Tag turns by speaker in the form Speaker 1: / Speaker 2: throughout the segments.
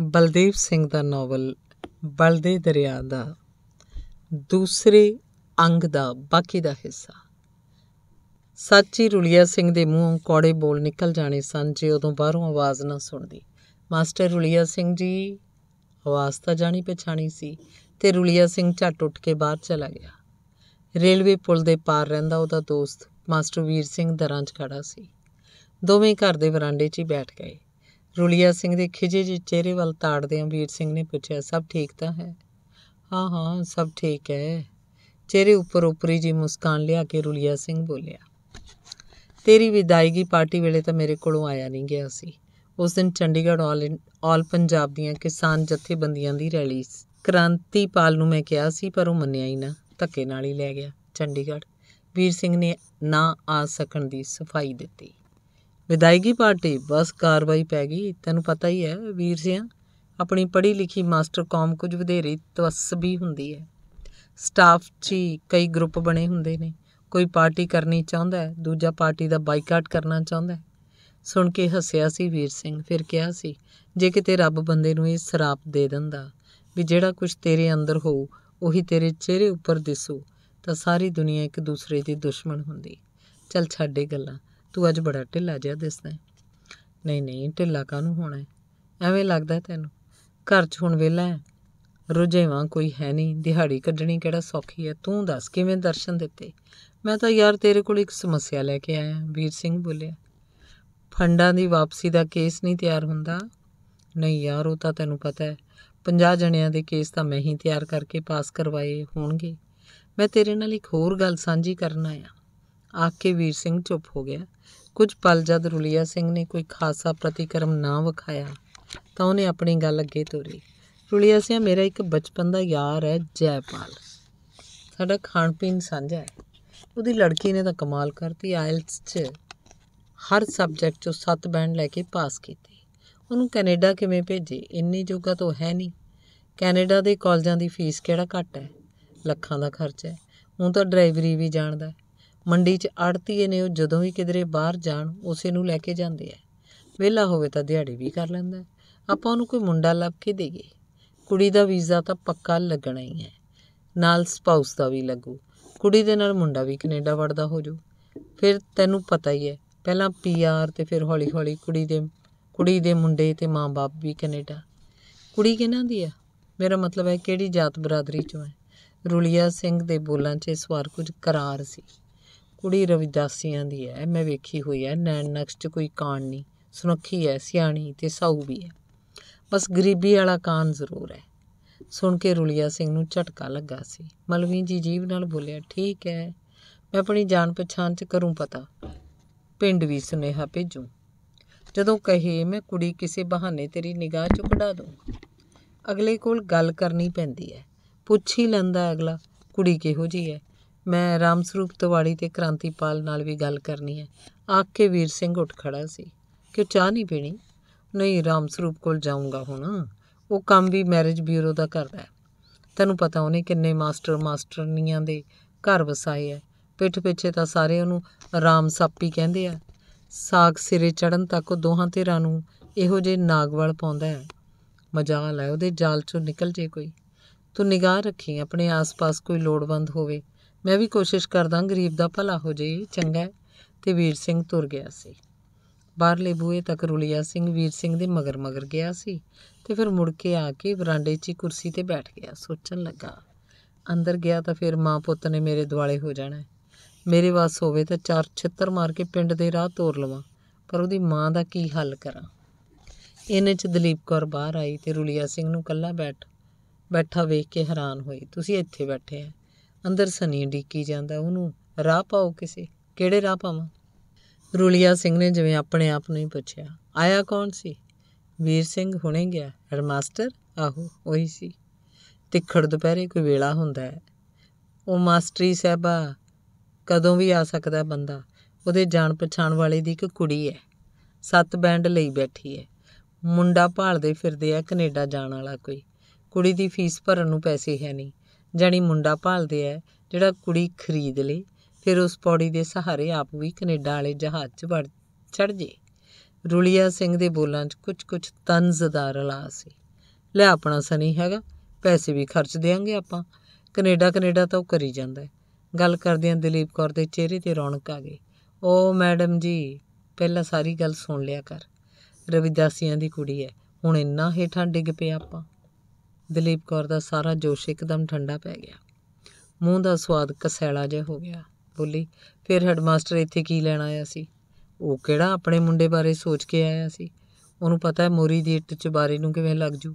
Speaker 1: ਬਲਦੇਵ ਸਿੰਘ ਦਾ ਨੋਵਲ ਬਲਦੇ ਦਰਿਆ ਦਾ ਦੂਸਰੇ ਅੰਗ ਦਾ ਬਾਕੀ ਦਾ ਹਿੱਸਾ ਸੱਚੀ ਰੁਲੀਆ ਸਿੰਘ ਦੇ ਮੂੰਹੋਂ ਕੋੜੇ ਬੋਲ ਨਿਕਲ ਜਾਣੇ ਸਨ ਜੇ ਉਦੋਂ ਬਾਹਰੋਂ ਆਵਾਜ਼ ਨਾ ਸੁਣਦੀ ਮਾਸਟਰ ਰੁਲੀਆ ਸਿੰਘ ਜੀ ਆਵਾਜ਼ ਤਾਂ ਜਾਣੀ ਪਛਾਣੀ ਸੀ ਤੇ ਰੁਲੀਆ ਸਿੰਘ ਝਟ ਉੱਠ ਕੇ ਬਾਹਰ ਚਲਾ ਗਿਆ ਰੇਲਵੇ ਪੁਲ ਦੇ ਪਾਰ ਰਹਿੰਦਾ ਉਹਦਾ ਦੋਸਤ ਮਾਸਟਰ ਵੀਰ ਸਿੰਘ ਦਰਾਂ 'ਚ ਖੜਾ ਸੀ ਦੋਵੇਂ ਘਰ ਦੇ ਵਰਾਂਡੇ 'ਚ ਹੀ ਬੈਠ ਗਏ ਰੁਲੀਆ ਸਿੰਘ ਦੇ ਖਿਜੇ ਜਿਹੇ ਚਿਹਰੇ ਵੱਲ ਤਾੜਦਿਆਂ ਵੀਰ ਸਿੰਘ ਨੇ ਪੁੱਛਿਆ ਸਭ ਠੀਕ ਤਾਂ ਹੈ ਹਾਂ ਹਾਂ ਸਭ ਠੀਕ ਹੈ ਚਿਹਰੇ ਉੱਪਰ ਉਪਰੀ ਜੀ ਮੁਸਕਾਨ ਲਿਆ ਕੇ ਰੁਲੀਆ ਸਿੰਘ ਬੋਲਿਆ ਤੇਰੀ ਵਿਦਾਇਗੀ ਪਾਰਟੀ ਵੇਲੇ ਤਾਂ ਮੇਰੇ ਕੋਲੋਂ ਆਇਆ ਨਹੀਂ ਗਿਆ ਸੀ ਉਸ ਦਿਨ ਚੰਡੀਗੜ੍ਹ ਆਲ ਪੰਜਾਬ ਦੀਆਂ ਕਿਸਾਨ ਜਥੇਬੰਦੀਆਂ ਦੀ ਰੈਲੀ ਕ੍ਰਾਂਤੀਪਾਲ ਨੂੰ ਮੈਂ ਕਿਹਾ ਸੀ ਪਰ ਉਹ ਮੰਨਿਆ ਹੀ ਨਾ ਧੱਕੇ ਨਾਲ ਹੀ ਲੈ ਗਿਆ ਚੰਡੀਗੜ੍ਹ ਵੀਰ ਸਿੰਘ ਨੇ ਨਾ ਆ ਸਕਣ ਦੀ ਸਫਾਈ ਦਿੱਤੀ ਵਿਦਾਇਗੀ ਪਾਰਟੀ ਬਸ ਕਾਰਵਾਈ ਪੈ ਗਈ ਤੈਨੂੰ ਪਤਾ ਹੀ ਹੈ ਵੀਰ ਸਿੰਘ ਆਪਣੀ ਪੜ੍ਹੀ ਲਿਖੀ ਮਾਸਟਰ ਕੌਮ ਕੁਝ ਵਧੇਰੇ ਵੀ ਹੁੰਦੀ ਹੈ ਸਟਾਫ 'ਚ ਕਈ ਗਰੁੱਪ ਬਣੇ ਹੁੰਦੇ ਨੇ ਕੋਈ ਪਾਰਟੀ ਕਰਨੀ ਚਾਹੁੰਦਾ ਹੈ ਦੂਜਾ ਪਾਰਟੀ ਦਾ ਬਾਈਕਾਟ ਕਰਨਾ ਚਾਹੁੰਦਾ ਹੈ ਸੁਣ ਕੇ ਹੱਸਿਆ ਸੀ ਵੀਰ ਸਿੰਘ ਫਿਰ ਕਿਹਾ ਸੀ ਜੇ ਕਿਤੇ ਰੱਬ ਬੰਦੇ ਨੂੰ ਇਹ ਸਰਾਪ ਦੇ ਦਿੰਦਾ ਵੀ ਜਿਹੜਾ ਕੁਝ ਤੇਰੇ ਅੰਦਰ ਹੋ ਉਹੀ ਤੇਰੇ ਚਿਹਰੇ ਉੱਪਰ ਦਿਸੂ ਤਾਂ ਸਾਰੀ ਦੁਨੀਆ ਇੱਕ ਦੂਸਰੇ ਦੀ ਦੁਸ਼ਮਣ ਹੁੰਦੀ ਚੱਲ ਛੱਡੇ ਗੱਲਾਂ ਤੂੰ ਅੱਜ ਬੜਾ ਢਿੱਲਾ ਜਿਹਾ ਦਿਸਦਾ ਹੈ ਨਹੀਂ ਨਹੀਂ ਢਿੱਲਾ ਕਾਹਨੂੰ ਹੋਣਾ ਹੈ ਐਵੇਂ ਲੱਗਦਾ ਤੈਨੂੰ ਘਰ 'ਚ ਹੁਣ ਵਿਹਲਾ ਹੈ ਰੁਝੇਵਾਂ ਕੋਈ ਹੈ ਨਹੀਂ ਦਿਹਾੜੀ ਕੱਢਣੀ ਕਿਹੜਾ ਸੌਖੀ ਹੈ ਤੂੰ ਦੱਸ ਕਿਵੇਂ ਦਰਸ਼ਨ ਦਿੱਤੇ ਮੈਂ ਤਾਂ ਯਾਰ ਤੇਰੇ ਕੋਲ ਇੱਕ ਸਮੱਸਿਆ ਲੈ ਕੇ ਆਇਆ ਵੀਰ ਸਿੰਘ ਬੋਲਿਆ ਫੰਡਾਂ ਦੀ ਵਾਪਸੀ ਦਾ ਕੇਸ ਨਹੀਂ ਤਿਆਰ ਹੁੰਦਾ ਨਹੀਂ ਯਾਰ ਉਹ ਤਾਂ ਤੈਨੂੰ ਪਤਾ ਹੈ 50 ਜਣਿਆਂ ਦੇ ਕੇਸ ਤਾਂ ਮੈਂ ਹੀ ਤਿਆਰ ਕਰਕੇ ਪਾਸ ਕਰਵਾਏ ਹੋਣਗੇ ਮੈਂ ਤੇਰੇ ਨਾਲ ਇੱਕ ਹੋਰ ਗੱਲ ਸਾਂਝੀ ਕਰਨ ਆਇਆ ਆਖ ਕੇ ਵੀਰ ਸਿੰਘ ਚੁੱਪ ਹੋ ਗਿਆ ਕੁਝ ਪਲ ਜਦ ਰੁਲੀਆ ਸਿੰਘ ਨੇ ਕੋਈ ਖਾਸਾ ਪ੍ਰਤੀਕਰਮ ਨਾ ਵਿਖਾਇਆ ਤਾਂ ਉਹਨੇ ਆਪਣੀ ਗੱਲ ਅੱਗੇ ਤੋਰੀ ਰੁਲੀਆ ਸਿੰਘ ਮੇਰਾ ਇੱਕ ਬਚਪਨ ਦਾ ਯਾਰ ਹੈ ਜੈਪਾਲ ਸਾਡਾ ਖਾਣ ਪੀਣ ਸਾਂਝਾ ਹੈ ਉਹਦੀ ਲੜਕੀ ਨੇ ਤਾਂ ਕਮਾਲ ਕਰਤੀ ਆਇਲਸ 'ਚ ਹਰ ਸਬਜੈਕਟ 'ਚੋਂ 7 ਬੈਂਡ ਲੈ ਕੇ ਪਾਸ ਕੀਤੀ ਉਹਨੂੰ ਕੈਨੇਡਾ ਕਿਵੇਂ ਭੇਜੇ ਇੰਨੀ ਜੋਗਾ ਤਾਂ ਹੈ ਨਹੀਂ ਕੈਨੇਡਾ ਦੇ ਕਾਲਜਾਂ ਦੀ ਫੀਸ ਕਿਹੜਾ ਘੱਟ ਹੈ ਲੱਖਾਂ ਦਾ ਖਰਚ ਹੈ ਉਹ ਤਾਂ ਡਰਾਈਵਰੀ ਵੀ ਜਾਣਦਾ ਮੰਡੀ 'ਚ ਆੜਤੀਏ ਨੇ ਉਹ ਜਦੋਂ ਵੀ ਕਿਧਰੇ ਬਾਹਰ ਜਾਣ ਉਸੇ ਨੂੰ ਲੈ ਕੇ ਜਾਂਦੇ ਆ ਵਿਹਲਾ ਹੋਵੇ ਤਾਂ ਦਿਹਾੜੀ ਵੀ ਕਰ ਲੈਂਦਾ ਆਪਾਂ ਉਹਨੂੰ ਕੋਈ ਮੁੰਡਾ ਲੱਭ ਕੇ ਦੇਈਏ ਕੁੜੀ ਦਾ ਵੀਜ਼ਾ ਤਾਂ ਪੱਕਾ ਲੱਗਣਾ ਹੀ ਹੈ ਨਾਲ ਸਪਾਊਸ ਦਾ ਵੀ ਲੱਗੂ ਕੁੜੀ ਦੇ ਨਾਲ ਮੁੰਡਾ ਵੀ ਕੈਨੇਡਾ ਵੜਦਾ ਹੋ ਜੂ ਫਿਰ ਤੈਨੂੰ ਪਤਾ ਹੀ ਹੈ ਪਹਿਲਾਂ ਪੀਆਰ ਤੇ ਫਿਰ ਹੌਲੀ-ਹੌਲੀ ਕੁੜੀ ਦੇ ਕੁੜੀ ਦੇ ਮੁੰਡੇ ਤੇ ਮਾਂ-ਬਾਪ ਵੀ ਕੈਨੇਡਾ ਕੁੜੀ ਕਿਹਨਾਂ ਦੀ ਆ ਮੇਰਾ ਮਤਲਬ ਹੈ ਕਿਹੜੀ ਜਾਤ ਬਰਾਦਰੀ ਚੋਂ ਹੈ ਰੁਲੀਆ ਸਿੰਘ ਦੇ ਬੋਲਾਂ 'ਚ ਇਸ ਵਾਰ ਕੁਝ ਕਰਾਰ ਸੀ ਕੁੜੀ ਰਵਿਦਾਸੀਆਂ ਦੀ ਐ ਮੈਂ ਵੇਖੀ ਹੋਈ ਐ ਨੈਣ ਨਕਸ਼ 'ਚ ਕੋਈ ਕਾਣ ਨਹੀਂ ਸੁਨੱਖੀ ਐ ਸਿਆਣੀ ਤੇ ਸਾਊ ਵੀ ਐ ਬਸ ਗਰੀਬੀ ਵਾਲਾ ਕਾਨ ਜ਼ਰੂਰ ਐ ਸੁਣ ਕੇ ਰੁਲੀਆ ਸਿੰਘ ਨੂੰ ਝਟਕਾ ਲੱਗਾ ਸੀ ਮਲਵੀ ਜੀ ਜੀਵ ਨਾਲ ਬੋਲਿਆ ਠੀਕ ਐ ਮੈਂ ਆਪਣੀ ਜਾਣ ਪਛਾਣ 'ਚ ਕਰੂੰ ਪਤਾ ਪਿੰਡ ਵੀ ਸੁਨੇਹਾ ਭੇਜੂ ਜਦੋਂ ਕਹੇ ਮੈਂ ਕੁੜੀ ਕਿਸੇ ਬਹਾਨੇ ਤੇਰੀ ਨਿਗਾਹ ਚ ਕਢਾ ਦੂੰ ਅਗਲੇ ਕੋਲ ਗੱਲ ਕਰਨੀ ਪੈਂਦੀ ਐ ਪੁੱਛ ਹੀ ਲੈਂਦਾ ਅਗਲਾ ਕੁੜੀ ਕਿਹੋ ਜੀ ਐ ਮੈਂ ਰਾਮ ਸਰੂਪ ਤਵਾੜੀ ਤੇ ਕ੍ਰਾਂਤੀਪਾਲ ਨਾਲ ਵੀ ਗੱਲ ਕਰਨੀ ਹੈ ਆਖ ਕੇ ਵੀਰ ਸਿੰਘ ਉੱਠ ਖੜਾ ਸੀ ਕਿ ਚਾਹ ਨਹੀਂ ਪੀਣੀ ਨਹੀਂ ਰਾਮ ਸਰੂਪ ਕੋਲ ਜਾਊਂਗਾ ਹੁਣ ਉਹ ਕੰਮ ਵੀ ਮੈਰਿਜ ਬਿਊਰੋ ਦਾ ਕਰਦਾ ਹੈ ਤੈਨੂੰ ਪਤਾ ਉਹਨੇ ਕਿੰਨੇ ਮਾਸਟਰ ਮਾਸਟਰਨੀਆਂ ਦੇ ਘਰ ਵਸਾਏ ਐ ਪਿੱਠ ਪਿੱਛੇ ਤਾਂ ਸਾਰੇ ਉਹਨੂੰ ਰਾਮ ਸਾਪੀ ਕਹਿੰਦੇ ਆ ਸਾਗ ਸਿਰੇ ਚੜਨ ਤੱਕ ਉਹ ਦੋਹਾਂ ਧਿਰਾਂ ਨੂੰ ਇਹੋ ਜੇ ਨਾਗਵਲ ਪਾਉਂਦਾ ਹੈ ਮਜਾਲ ਹੈ ਉਹਦੇ ਜਾਲ ਚੋਂ ਨਿਕਲ ਜੇ ਕੋਈ ਤੂੰ ਨਿਗਾਹ ਰੱਖੀ ਆਪਣੇ ਆਸ-ਪਾਸ ਕੋਈ ਲੋੜਵੰਦ ਹੋਵੇ ਮੈਂ ਵੀ ਕੋਸ਼ਿਸ਼ ਕਰਦਾ ਗਰੀਬ ਦਾ ਭਲਾ ਹੋ ਜੇ ਚੰਗਾ ਤੇ ਵੀਰ ਸਿੰਘ ਤੁਰ ਗਿਆ ਸੀ ਬਾਹਰਲੇ ਬੂਏ ਤੱਕ ਰੁਲੀਆ ਸਿੰਘ ਵੀਰ ਸਿੰਘ ਦੇ ਮਗਰ ਮਗਰ ਗਿਆ ਸੀ ਤੇ ਫਿਰ ਮੁੜ ਕੇ ਆ ਕੇ ਬਰਾਂਡੇ 'ਚ ਕੁਰਸੀ ਤੇ ਬੈਠ ਗਿਆ ਸੋਚਣ ਲੱਗਾ ਅੰਦਰ ਗਿਆ ਤਾਂ ਫਿਰ ਮਾਂ ਪੁੱਤ ਨੇ ਮੇਰੇ ਦਿਵਾਲੇ ਹੋ ਜਾਣਾ ਮੇਰੇ ਵਾਸ ਹੋਵੇ ਤਾਂ ਚਾਰ ਛਿੱਤਰ ਮਾਰ ਕੇ ਪਿੰਡ ਦੇ ਰਾਹ ਤੋਰ ਲਵਾਂ ਪਰ ਉਹਦੀ ਮਾਂ ਦਾ ਕੀ ਹੱਲ ਕਰਾਂ ਇਹਨੇ 'ਚ ਦਲੀਪ ਕੌਰ ਬਾਹਰ ਆਈ ਤੇ ਰੁਲੀਆ ਸਿੰਘ ਨੂੰ ਕੱਲਾ ਬੈਠ ਬੈਠਾ ਵੇਖ ਕੇ ਹੈਰਾਨ ਹੋਈ ਤੁਸੀਂ ਇੱਥੇ ਬੈਠੇ ਆ ਅੰਦਰ ਸਨੀ ਡੀਕੀ ਜਾਂਦਾ ਉਹਨੂੰ ਰਾਹ ਪਾਓ ਕਿਸੇ ਕਿਹੜੇ ਰਾਹ ਪਾਵਾਂ ਰੁਲੀਆ ਸਿੰਘ ਨੇ ਜਿਵੇਂ ਆਪਣੇ ਆਪ ਨੂੰ ਹੀ ਪੁੱਛਿਆ ਆਇਆ ਕੌਣ ਸੀ ਵੀਰ ਸਿੰਘ ਹੁਣੇ ਗਿਆ ਹੈਡਮਾਸਟਰ ਆਹੋ ਉਹੀ ਸੀ ਤਿੱਖੜ ਦੁਪਹਿਰੇ ਕੋਈ ਵੇਲਾ ਹੁੰਦਾ ਹੈ ਉਹ ਮਾਸਟਰੀ ਸਹਿਬਾ ਕਦੋਂ ਵੀ ਆ ਸਕਦਾ ਬੰਦਾ ਉਹਦੇ ਜਾਣ ਪਛਾਣ ਵਾਲੇ ਦੀ ਇੱਕ ਕੁੜੀ ਹੈ ਸੱਤ ਬੈਂਡ ਲਈ ਬੈਠੀ ਹੈ ਮੁੰਡਾ ਭਾਲਦੇ ਫਿਰਦੇ ਆ ਕੈਨੇਡਾ ਜਾਣ ਵਾਲਾ ਕੋਈ ਕੁੜੀ ਦੀ ਫੀਸ ਭਰਨ ਨੂੰ ਪੈਸੇ ਹੈ ਨਹੀਂ ਜਾਣੀ ਮੁੰਡਾ ਭਾਲਦੇ ਐ ਜਿਹੜਾ ਕੁੜੀ ਖਰੀਦ ਲੇ ਫਿਰ ਉਸ ਪੌੜੀ ਦੇ ਸਹਾਰੇ ਆਪ ਵੀ ਕੈਨੇਡਾ ਵਾਲੇ ਜਹਾਜ਼ 'ਚ ਵੜ ਚੜ ਜੇ ਰੁਲੀਆ ਸਿੰਘ ਦੇ ਬੋਲਾਂ 'ਚ ਕੁਝ-ਕੁਝ ਤੰਜ਼ ਦਾ ਰਲਾ ਸੀ ਲੈ ਆਪਣਾ ਸਨੀ ਹੈਗਾ ਪੈਸੇ ਵੀ ਖਰਚ ਦੇਾਂਗੇ ਆਪਾਂ ਕੈਨੇਡਾ ਕੈਨੇਡਾ ਤਾਂ ਉਹ ਕਰੀ ਜਾਂਦਾ ਗੱਲ ਕਰਦਿਆਂ ਦਲੀਪ ਕੌਰ ਦੇ ਚਿਹਰੇ ਤੇ ਰੌਣਕ ਆ ਗਈ ਓ ਮੈਡਮ ਜੀ ਪਹਿਲਾਂ ਸਾਰੀ ਗੱਲ ਸੁਣ ਲਿਆ ਕਰ ਰਵਿਦਾਸੀਆਂ ਦੀ ਕੁੜੀ ਐ ਹੁਣ ਇੰਨਾ ਹੇਠਾਂ ਡਿੱਗ ਪਿਆ ਆਪਾਂ ਦਲੀਪ ਕੌਰ ਦਾ ਸਾਰਾ ਜੋਸ਼ ਇੱਕਦਮ ਠੰਡਾ ਪੈ ਗਿਆ ਮੂੰਹ ਦਾ ਸਵਾਦ ਕਸੈਲਾ ਜਿਹਾ ਹੋ ਗਿਆ ਬੋਲੀ ਫਿਰ ਹੈਡਮਾਸਟਰ ਇੱਥੇ ਕੀ ਲੈਣ ਆਇਆ ਸੀ ਉਹ ਕਿਹੜਾ ਆਪਣੇ ਮੁੰਡੇ ਬਾਰੇ ਸੋਚ ਕੇ ਆਇਆ ਸੀ ਉਹਨੂੰ ਪਤਾ ਹੈ ਮੋਰੀ ਦੀ ਇੱਟ ਬਾਰੇ ਨੂੰ ਕਿਵੇਂ ਲੱਗ ਜੂ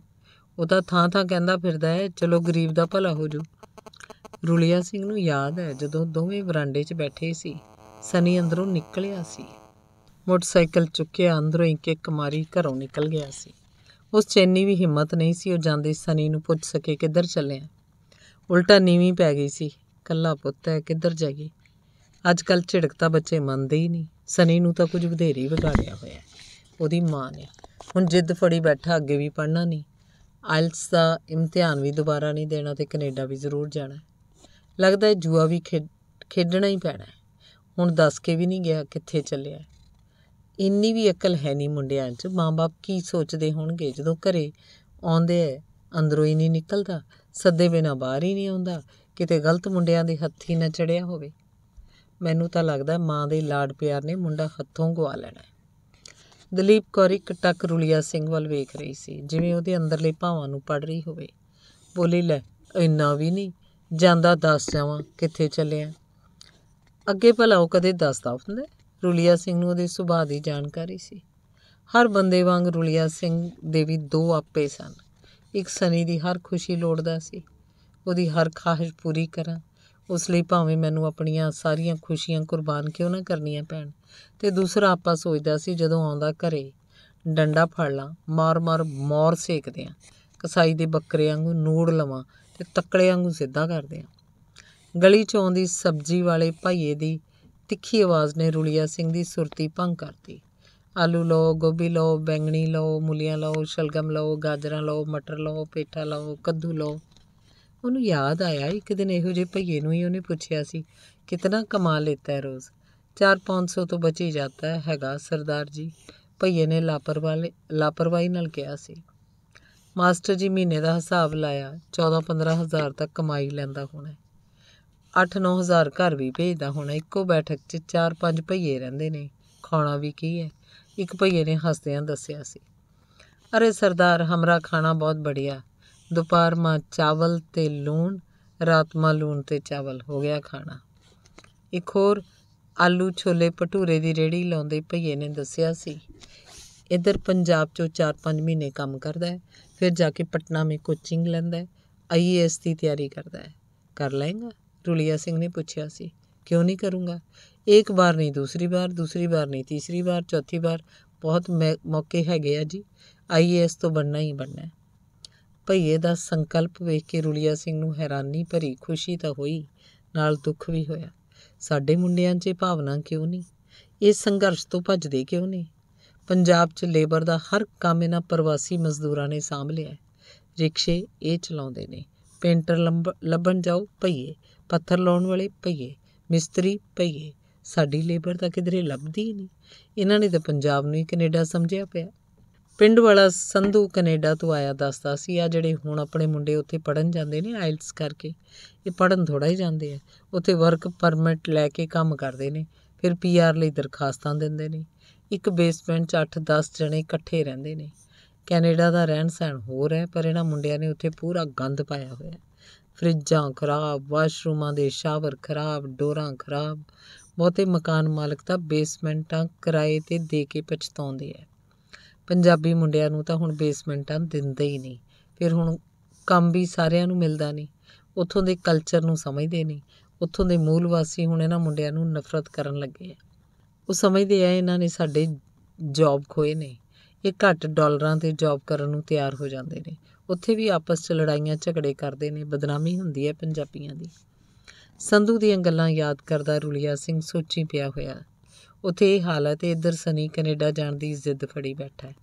Speaker 1: ਉਹ ਤਾਂ ਥਾਂ ਥਾਂ ਕਹਿੰਦਾ ਫਿਰਦਾ ਹੈ ਚਲੋ ਗਰੀਬ ਦਾ ਭਲਾ ਹੋ ਜੂ ਰੁਲੀਆ ਸਿੰਘ ਨੂੰ ਯਾਦ ਹੈ ਜਦੋਂ ਦੋਵੇਂ ਵਰਾਂਡੇ 'ਚ ਬੈਠੇ ਸੀ ਸਨੀ ਅੰਦਰੋਂ ਨਿਕਲਿਆ ਸੀ ਮੋਟਰਸਾਈਕਲ ਚੁੱਕਿਆ ਅੰਦਰੋਂ ਇੱਕ ਇੱਕ ਮਾਰੀ ਘਰੋਂ ਨਿਕਲ ਗਿਆ ਸੀ ਉਸ ਚੈਨੀ ਵੀ ਹਿੰਮਤ ਨਹੀਂ ਸੀ ਉਹ ਜਾਂਦੇ ਸਨੀ ਨੂੰ ਪੁੱਛ ਸਕੇ ਕਿੱਧਰ ਚੱਲਿਆ ਉਲਟਾ ਨੀਵੀਂ ਪੈ ਗਈ ਸੀ ਕੱਲਾ ਪੁੱਤ ਹੈ ਕਿੱਧਰ ਜਾਏਗੀ ਅੱਜ ਕੱਲ ਝਿੜਕਤਾ ਬੱਚੇ ਮੰਨਦੇ ਹੀ ਨਹੀਂ ਸਨੀ ਨੂੰ ਤਾਂ ਕੁਝ ਵਧੇਰੀ ਵਿਗਾੜਿਆ ਹੋਇਆ ਉਹਦੀ ਮਾਂ ਨੇ ਹੁਣ ਜਿੱਦ ਫੜੀ ਬੈਠਾ ਅੱਗੇ ਵੀ ਪੜਨਾ ਨਹੀਂ ਆਇਲਸ ਦਾ ਇਮਤਿਹਾਨ ਵੀ ਦੁਬਾਰਾ ਨਹੀਂ ਦੇਣਾ ਤੇ ਕੈਨੇਡਾ ਵੀ ਜ਼ਰੂਰ ਜਾਣਾ ਲੱਗਦਾ ਹੈ ਜੂਆ ਵੀ ਖੇਡਣਾ ਹੀ ਪੈਣਾ ਹੁਣ ਦੱਸ ਕੇ ਵੀ ਨਹੀਂ ਗਿਆ ਕਿੱਥੇ ਚੱਲਿਆ ਇੰਨੀ ਵੀ ਅਕਲ ਹੈ ਨਹੀਂ ਮੁੰਡਿਆਂ 'ਚ ਮਾਪੇ ਕੀ ਸੋਚਦੇ ਹੋਣਗੇ ਜਦੋਂ ਘਰੇ ਆਉਂਦੇ ਐ ਅੰਦਰੋਂ ਹੀ ਨਹੀਂ ਨਿਕਲਦਾ ਸੱਦੇ ਬਿਨਾ ਬਾਹਰ ਹੀ ਨਹੀਂ ਆਉਂਦਾ ਕਿਤੇ ਗਲਤ ਮੁੰਡਿਆਂ ਦੇ ਹੱਥੀ ਨਾ ਚੜਿਆ ਹੋਵੇ ਮੈਨੂੰ ਤਾਂ ਲੱਗਦਾ ਮਾਂ ਦੇ ਲਾਡ ਪਿਆਰ ਨੇ ਮੁੰਡਾ ਹੱਥੋਂ ਗਵਾ ਲੈਣਾ ਦਲੀਪ ਕੌਰ ਇੱਕ ਟੱਕ ਰੁਲੀਆ ਸਿੰਘ ਵੱਲ ਵੇਖ ਰਹੀ ਸੀ ਜਿਵੇਂ ਉਹਦੇ ਅੰਦਰਲੇ ਭਾਵਾਂ ਨੂੰ ਪੜ ਰਹੀ ਹੋਵੇ ਬੋਲੀ ਲੈ ਇੰਨਾ ਵੀ ਨਹੀਂ ਜਾਂਦਾ ਦੱਸ ਜਾਵਾਂ ਕਿੱਥੇ ਚੱਲਿਆ ਅੱਗੇ ਭਲਾ ਉਹ ਕਦੇ ਦੱਸਦਾ ਹੁੰਦਾ ਰੁਲੀਆ ਸਿੰਘ ਨੂੰ ਉਹਦੇ ਸੁਭਾਅ ਦੀ ਜਾਣਕਾਰੀ ਸੀ ਹਰ ਬੰਦੇ ਵਾਂਗ ਰੁਲੀਆ ਸਿੰਘ ਦੇ ਵੀ ਦੋ ਆਪੇ ਸਨ ਇੱਕ ਸਨੀ ਦੀ ਹਰ ਖੁਸ਼ੀ ਲੋੜਦਾ ਸੀ ਉਹਦੀ ਹਰ ਖਾਹਿਸ਼ ਪੂਰੀ ਕਰਾਂ ਉਸ ਲਈ ਭਾਵੇਂ ਮੈਨੂੰ ਆਪਣੀਆਂ ਸਾਰੀਆਂ ਖੁਸ਼ੀਆਂ ਕੁਰਬਾਨ ਕਿਉਂ ਨਾ ਕਰਨੀਆਂ ਪੈਣ ਤੇ ਦੂਸਰਾ ਆਪਾ ਸੋਚਦਾ ਸੀ ਜਦੋਂ ਆਉਂਦਾ ਘਰੇ ਡੰਡਾ ਫੜ ਲਾਂ ਮਾਰ-ਮਾਰ ਮੌਰ ਸੇਕਦਿਆਂ ਕਸਾਈ ਦੇ ਬੱਕਰੇ ਵਾਂਗੂ ਨੂੜ ਲਵਾਂ ਤੇ ਤੱਕੜੇ ਵਾਂਗੂ ਸਿੱਧਾ ਕਰਦਿਆਂ ਗਲੀ 'ਚ ਆਉਂਦੀ ਸਬਜ਼ੀ ਵਾਲੇ ਭਾਈਏ ਦੀ ਤਿੱਖੀ ਆਵਾਜ਼ ਨੇ ਰੁਲੀਆ ਸਿੰਘ ਦੀ ਸੁਰਤੀ ਭੰਗ ਕਰਤੀ ਆਲੂ ਲਓ ਗੋਭੀ ਲਓ ਬੈਂਗਣੀ ਲਓ ਮੂਲੀਆਂ ਲਓ ਸ਼ਲਗਮ ਲਓ ਗਾਜਰਾਂ ਲਓ ਮਟਰ ਲਓ ਪੇਠਾ ਲਓ ਕੱਦੂ ਲਓ ਉਹਨੂੰ ਯਾਦ ਆਇਆ ਇੱਕ ਦਿਨ ਇਹੋ ਜਿਹੇ ਭਈਏ ਨੂੰ ਹੀ ਉਹਨੇ ਪੁੱਛਿਆ ਸੀ ਕਿਤਨਾ ਕਮਾ ਲੇਤਾ ਹੈ ਰੋਜ਼ 4-500 ਤੋਂ ਬਚੀ ਜਾਂਦਾ ਹੈਗਾ ਸਰਦਾਰ ਜੀ ਭਈਏ ਨੇ ਲਾਪਰਵਾਹੀ ਲਾਪਰਵਾਹੀ ਨਾਲ ਕਿਹਾ ਸੀ ਮਾਸਟਰ ਜੀ ਮਹੀਨੇ ਦਾ ਹਿਸਾਬ ਲਾਇਆ 14-15000 ਤੱਕ ਕਮਾਈ ਲੈਂਦਾ ਹੋਣਾ 8-9000 ਘਰ ਵੀ ਭੇਜਦਾ ਹੁਣ ਇੱਕੋ ਬੈਠਕ 'ਚ 4-5 ਭਈਏ ਰਹਿੰਦੇ ਨੇ ਖਾਣਾ ਵੀ ਕੀ ਹੈ ਇੱਕ ਭਈਏ ਨੇ ਹੱਸਦਿਆਂ ਦੱਸਿਆ ਸੀ ਅਰੇ ਸਰਦਾਰ ਹਮਰਾ ਖਾਣਾ ਬਹੁਤ ਬੜਿਆ ਦੁਪਹਿਰ ਮਾ ਚਾਵਲ ਤੇ ਲੂਣ ਰਾਤ ਮਾ ਲੂਣ ਤੇ ਚਾਵਲ ਹੋ ਗਿਆ ਖਾਣਾ ਇੱਕ ਹੋਰ ਆਲੂ ਛੋਲੇ ਭਟੂਰੇ ਦੀ ਰੇੜੀ ਲਾਉਂਦੇ ਭਈਏ ਨੇ ਦੱਸਿਆ ਸੀ ਇਧਰ ਪੰਜਾਬ 'ਚੋਂ 4-5 ਮਹੀਨੇ ਕੰਮ ਕਰਦਾ ਹੈ ਫਿਰ ਜਾ ਕੇ ਪਟਨਾ ਮੇ ਕੋਚਿੰਗ ਲੈਂਦਾ ਹੈ ਆਈਐਸ ਦੀ ਤਿਆਰੀ ਕਰਦਾ ਹੈ ਕਰ ਲਏਗਾ ਰੁਲੀਆ ਸਿੰਘ ਨੇ ਪੁੱਛਿਆ ਸੀ ਕਿਉਂ ਨਹੀਂ ਕਰੂੰਗਾ ਇੱਕ ਵਾਰ ਨਹੀਂ ਦੂਸਰੀ ਵਾਰ ਦੂਸਰੀ ਵਾਰ ਨਹੀਂ ਤੀਸਰੀ ਵਾਰ ਚੌਥੀ ਵਾਰ ਬਹੁਤ ਮੌਕੇ ਹੈਗੇ ਆ ਜੀ ਆਈਏਐਸ ਤੋਂ ਬਣਨਾ ਹੀ ਬਣਨਾ ਹੈ ਭਈਏ ਦਾ ਸੰਕਲਪ ਵੇਖ ਕੇ ਰੁਲੀਆ ਸਿੰਘ ਨੂੰ ਹੈਰਾਨੀ ਭਰੀ ਖੁਸ਼ੀ ਤਾਂ ਹੋਈ ਨਾਲ ਦੁੱਖ ਵੀ ਹੋਇਆ ਸਾਡੇ ਮੁੰਡਿਆਂ 'ਚ ਇਹ ਭਾਵਨਾ ਕਿਉਂ ਨਹੀਂ ਇਹ ਸੰਘਰਸ਼ ਤੋਂ ਭੱਜਦੇ ਕਿਉਂ ਨਹੀਂ ਪੰਜਾਬ 'ਚ ਲੇਬਰ ਦਾ ਹਰ ਕੰਮ ਇਹਨਾਂ ਪ੍ਰਵਾਸੀ ਮਜ਼ਦੂਰਾਂ ਨੇ ਸੰਭਲਿਆ ਲਿਆ ਰਿਕਸ਼ੇ ਇਹ ਚਲਾਉਂਦੇ ਨੇ ਪੇਂਟਰ ਲੱਭਣ ਜਾਓ ਭਈਏ ਪੱਥਰ ਲਾਉਣ ਵਾਲੇ ਪਈਏ ਮਿਸਤਰੀ ਪਈਏ ਸਾਡੀ ਲੇਬਰ ਤਾਂ ਕਿਧਰੇ ਲੱਭਦੀ ਨਹੀਂ ਇਹਨਾਂ ਨੇ ਤਾਂ ਪੰਜਾਬ ਨੂੰ ਹੀ ਕੈਨੇਡਾ ਸਮਝਿਆ ਪਿਆ ਪਿੰਡ ਵਾਲਾ ਸੰਧੂ ਕੈਨੇਡਾ ਤੋਂ ਆਇਆ ਦੱਸਦਾ ਸੀ ਆ ਜਿਹੜੇ ਹੁਣ ਆਪਣੇ ਮੁੰਡੇ ਉੱਥੇ ਪੜਨ ਜਾਂਦੇ ਨੇ ਆਇਲਸ ਕਰਕੇ ਇਹ ਪੜਨ ਥੋੜਾ ਹੀ ਜਾਂਦੇ ਆ ਉੱਥੇ ਵਰਕ ਪਰਮਿਟ ਲੈ ਕੇ ਕੰਮ ਕਰਦੇ ਨੇ ਫਿਰ ਪੀਆਰ ਲਈ ਦਰਖਾਸਤਾਂ ਦਿੰਦੇ ਨੇ ਇੱਕ ਬੇਸਮੈਂਟ 'ਚ 8-10 ਜਣੇ ਇਕੱਠੇ ਰਹਿੰਦੇ ਨੇ ਕੈਨੇਡਾ ਦਾ ਰਹਿਣ ਸਹਿਣ ਹੋਰ ਹੈ ਪਰ ਇਹਨਾਂ ਮੁੰਡਿਆਂ ਨੇ ਉੱਥੇ ਪੂਰਾ ਗੰਦ ਪਾਇਆ ਹੋਇਆ ਫਰਿੱਜਾਂ ਖਰਾਬ ਵਾਸ਼ਰੂਮਾਂ ਦੇ ਸ਼ਾਵਰ ਖਰਾਬ ਡੋਰਾਂ ਖਰਾਬ ਬਹੁਤੇ ਮਕਾਨ ਮਾਲਕ ਤਾਂ ਬੇਸਮੈਂਟਾਂ ਕਿਰਾਏ ਤੇ ਦੇ ਕੇ ਪਛਤਾਉਂਦੇ ਐ ਪੰਜਾਬੀ ਮੁੰਡਿਆਂ ਨੂੰ ਤਾਂ ਹੁਣ ਬੇਸਮੈਂਟਾਂ ਦਿੰਦੇ ਹੀ ਨਹੀਂ ਫਿਰ ਹੁਣ ਕੰਮ ਵੀ ਸਾਰਿਆਂ ਨੂੰ ਮਿਲਦਾ ਨਹੀਂ ਉੱਥੋਂ ਦੇ ਕਲਚਰ ਨੂੰ ਸਮਝਦੇ ਨਹੀਂ ਉੱਥੋਂ ਦੇ ਮੂਲ ਵਾਸੀ ਹੁਣ ਇਹਨਾਂ ਮੁੰਡਿਆਂ ਨੂੰ ਨਫ਼ਰਤ ਕਰਨ ਲੱਗੇ ਆ ਉਹ ਸਮਝਦੇ ਆ ਇਹਨਾਂ ਨੇ ਸਾਡੇ ਜੌਬ ਖੋਏ ਨੇ ਇਹ ਘੱਟ ਡਾਲਰਾਂ ਤੇ ਜੌਬ ਕਰਨ ਨੂੰ ਤਿਆਰ ਹੋ ਜਾਂਦੇ ਨੇ ਉੱਥੇ ਵੀ ਆਪਸ 'ਚ ਲੜਾਈਆਂ ਝਗੜੇ ਕਰਦੇ ਨੇ ਬਦਨਾਮੀ ਹੁੰਦੀ ਹੈ ਪੰਜਾਬੀਆਂ ਦੀ ਸੰਧੂ ਦੀਆਂ ਗੱਲਾਂ ਯਾਦ ਕਰਦਾ ਰੁਲੀਆ ਸਿੰਘ ਸੋਚੀ ਪਿਆ ਹੋਇਆ ਉੱਥੇ ਇਹ ਹਾਲਤ ਹੈ ਇੱਧਰ ਸਨੀ ਕੈਨੇਡਾ ਜਾਣ ਦੀ ਜ਼ਿੱਦ ਫੜੀ ਬੈਠਾ ਹੈ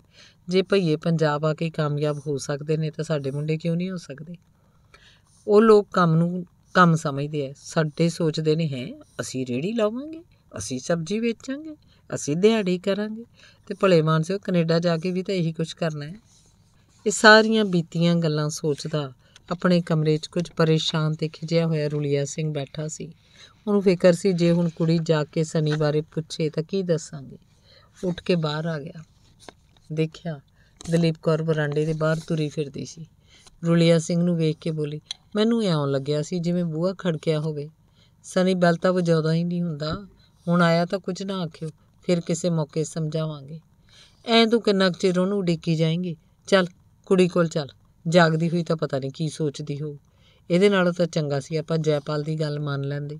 Speaker 1: ਜੇ ਭਈਏ ਪੰਜਾਬ ਆ ਕੇ ਕਾਮਯਾਬ ਹੋ ਸਕਦੇ ਨੇ ਤਾਂ ਸਾਡੇ ਮੁੰਡੇ ਕਿਉਂ ਨਹੀਂ ਹੋ ਸਕਦੇ ਉਹ ਲੋਕ ਕੰਮ ਨੂੰ ਕੰਮ ਸਮਝਦੇ ਐ ਸਾਡੇ ਸੋਚਦੇ ਨੇ ਹੈ ਅਸੀਂ ਰੇੜੀ ਲਾਵਾਂਗੇ ਅਸੀਂ ਸਬਜ਼ੀ ਵੇਚਾਂਗੇ ਅਸੀਂ ਦਿਹਾੜੀ ਕਰਾਂਗੇ ਤੇ ਭਲੇ ਮਾਨਸੇ ਕੈਨੇਡਾ ਜਾ ਕੇ ਵੀ ਤਾਂ ਇਹੀ ਕੁਝ ਕਰਨਾ ਹੈ ਇਹ ਸਾਰੀਆਂ ਬੀਤੀਆਂ ਗੱਲਾਂ ਸੋਚਦਾ ਆਪਣੇ ਕਮਰੇ 'ਚ ਕੁਝ ਪਰੇਸ਼ਾਨ ਤੇ ਖਿਜਿਆ ਹੋਇਆ ਰੁਲੀਆ ਸਿੰਘ ਬੈਠਾ ਸੀ ਉਹਨੂੰ ਫਿਕਰ ਸੀ ਜੇ ਹੁਣ ਕੁੜੀ ਜਾ ਕੇ ਸਨੀ ਬਾਰੇ ਪੁੱਛੇ ਤਾਂ ਕੀ ਦੱਸਾਂਗੇ ਉੱਠ ਕੇ ਬਾਹਰ ਆ ਗਿਆ ਦੇਖਿਆ ਦਲੀਪ ਕੌਰ ਬਰਾਂਡੇ ਦੇ ਬਾਹਰ ਤੁਰੀ ਫਿਰਦੀ ਸੀ ਰੁਲੀਆ ਸਿੰਘ ਨੂੰ ਵੇਖ ਕੇ ਬੋਲੀ ਮੈਨੂੰ ਐਂ ਲੱਗਿਆ ਸੀ ਜਿਵੇਂ ਬੂਹਾ ਖੜਕਿਆ ਹੋਵੇ ਸਨੀ ਬੈਲ ਤਾਂ ਵਜਾਉਦਾ ਹੀ ਨਹੀਂ ਹੁੰਦਾ ਹੁਣ ਆਇਆ ਤਾਂ ਕੁਝ ਨਾ ਆਖਿਓ ਫਿਰ ਕਿਸੇ ਮੌਕੇ ਸਮਝਾਵਾਂਗੇ ਐਂ ਤੂੰ ਕਿੰਨਾ ਚਿਰ ਉਹਨੂੰ ਡੇਕੀ ਜਾਏਂਗੀ ਚੱਲ ਕੁੜੀ ਕੋਲ ਚੱਲ ਜਾਗਦੀ ਹੋਈ ਤਾਂ ਪਤਾ ਨਹੀਂ ਕੀ ਸੋਚਦੀ ਹੋ ਇਹਦੇ ਨਾਲ ਤਾਂ ਚੰਗਾ ਸੀ ਆਪਾਂ ਜੈਪਾਲ ਦੀ ਗੱਲ ਮੰਨ ਲੈਂਦੇ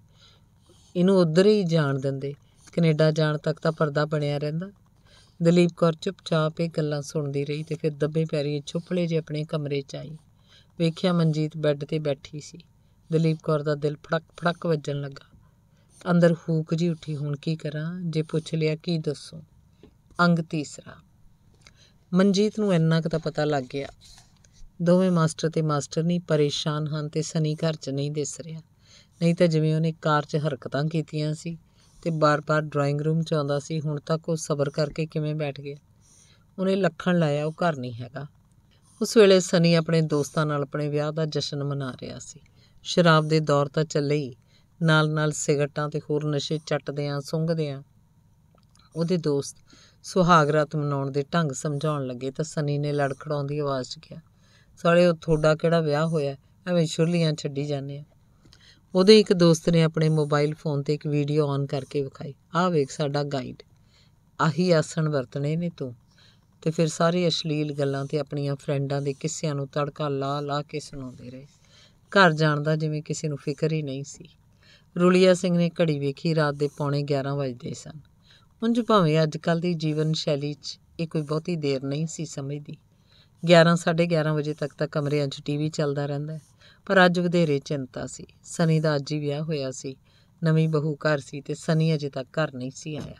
Speaker 1: ਇਹਨੂੰ ਉਧਰ ਹੀ ਜਾਣ ਦਿੰਦੇ ਕੈਨੇਡਾ ਜਾਣ ਤੱਕ ਤਾਂ ਪਰਦਾ ਬਣਿਆ ਰਹਿੰਦਾ ਦਲੀਪ ਕੌਰ ਚੁੱਪਚਾਪ ਇਹ ਗੱਲਾਂ ਸੁਣਦੀ ਰਹੀ ਤੇ ਫਿਰ ਦੱਬੇ ਪੈਰੀ ਛੁਪਲੇ ਜੇ ਆਪਣੇ ਕਮਰੇ 'ਚ ਆਈ ਵੇਖਿਆ ਮਨਜੀਤ ਬੈੱਡ ਤੇ ਬੈਠੀ ਸੀ ਦਲੀਪ ਕੌਰ ਦਾ ਦਿਲ ਫੜਕ ਫੜਕ ਵੱਜਣ ਲੱਗਾ ਅੰਦਰ ਹੂਕ ਜੀ ਉੱਠੀ ਹੁਣ ਕੀ ਕਰਾਂ ਜੇ ਪੁੱਛ ਲਿਆ ਕੀ ਦੱਸੋ ਅੰਗ ਤੀਸਰਾ ਮਨਜੀਤ ਨੂੰ ਇੰਨਾ ਕੁ ਤਾਂ ਪਤਾ ਲੱਗ ਗਿਆ ਦੋਵੇਂ ਮਾਸਟਰ ਤੇ ਮਾਸਟਰ ਨਹੀਂ ਪਰੇਸ਼ਾਨ ਹਨ ਤੇ ਸਨੀ ਘਰ 'ਚ ਨਹੀਂ ਦਿਸ ਰਿਹਾ ਨਹੀਂ ਤਾਂ ਜਿਵੇਂ ਉਹਨੇ ਕਾਰ 'ਚ ਹਰਕਤਾਂ ਕੀਤੀਆਂ ਸੀ ਤੇ ਬਾਰ-ਬਾਰ ਡਰਾਇੰਗ ਰੂਮ 'ਚ ਆਉਂਦਾ ਸੀ ਹੁਣ ਤੱਕ ਉਹ ਸਬਰ ਕਰਕੇ ਕਿਵੇਂ ਬੈਠ ਗਿਆ ਉਹਨੇ ਲੱਖਣ ਲਾਇਆ ਉਹ ਘਰ ਨਹੀਂ ਹੈਗਾ ਉਸ ਵੇਲੇ ਸਨੀ ਆਪਣੇ ਦੋਸਤਾਂ ਨਾਲ ਆਪਣੇ ਵਿਆਹ ਦਾ ਜਸ਼ਨ ਮਨਾ ਰਿਹਾ ਸੀ ਸ਼ਰਾਬ ਦੇ ਦੌਰ ਤਾਂ ਚੱਲੇ ਹੀ ਨਾਲ-ਨਾਲ ਸਿਗਰਟਾਂ ਤੇ ਹੋਰ ਨਸ਼ੇ ਸੁੰਘਦੇ ਆ ਉਹਦੇ ਦੋਸਤ ਸੁਹਾਗ ਰਾਤ ਮਨਾਉਣ ਦੇ ਢੰਗ ਸਮਝਾਉਣ ਲੱਗੇ ਤਾਂ ਸਨੀ ਨੇ ਲੜਖੜਾਉਂਦੀ ਆਵਾਜ਼ 'ਚ ਕਿਹਾ ਸਾਲੇ ਉਹ ਥੋੜਾ ਕਿਹੜਾ ਵਿਆਹ ਹੋਇਆ ਐਵੇਂ ਛੁਰਲੀਆਂ ਛੱਡੀ ਜਾਂਦੇ ਆ ਉਹਦੇ ਇੱਕ ਦੋਸਤ ਨੇ ਆਪਣੇ ਮੋਬਾਈਲ ਫੋਨ ਤੇ ਇੱਕ ਵੀਡੀਓ ਔਨ ਕਰਕੇ ਵਿਖਾਈ ਆਹ ਵੇਖ ਸਾਡਾ ਗਾਈਡ ਆਹੀ ਆਸਣ ਵਰਤਣੇ ਨੇ ਤੂੰ ਤੇ ਫਿਰ ਸਾਰੇ ਅਸ਼ਲੀਲ ਗੱਲਾਂ ਤੇ ਆਪਣੀਆਂ ਫਰੈਂਡਾਂ ਦੇ ਕਿੱਸਿਆਂ ਨੂੰ ਤੜਕਾ ਲਾ ਲਾ ਕੇ ਸੁਣਾਉਂਦੇ ਰਹੇ ਘਰ ਜਾਣ ਦਾ ਜਿਵੇਂ ਕਿਸੇ ਨੂੰ ਫਿਕਰ ਹੀ ਨਹੀਂ ਸੀ ਰੁਲੀਆ ਸਿੰਘ ਨੇ ਘੜੀ ਵੇਖੀ ਰਾਤ ਦੇ ਪੌਣੇ 11 ਵਜੇ ਸਨ ਉਂਝ ਭਾਵੇਂ ਅੱਜ ਕੱਲ ਦੀ ਜੀਵਨ ਸ਼ੈਲੀ 'ਚ ਇਹ ਕੋਈ ਬਹੁਤੀ ਦੇਰ ਨਹੀਂ ਸੀ ਸਮਝਦੀ 11 11:30 ਵਜੇ ਤੱਕ ਤਾਂ ਕਮਰਿਆਂ 'ਚ ਟੀਵੀ ਚੱਲਦਾ ਰਹਿੰਦਾ ਪਰ ਅੱਜ ਵਧੇਰੇ ਚਿੰਤਾ ਸੀ ਸਨੀ ਦਾ ਅੱਜ ਹੀ ਵਿਆਹ ਹੋਇਆ ਸੀ ਨਵੀਂ ਬਹੂ ਘਰ ਸੀ ਤੇ ਸਨੀ ਅਜੇ ਤੱਕ ਘਰ ਨਹੀਂ ਸੀ ਆਇਆ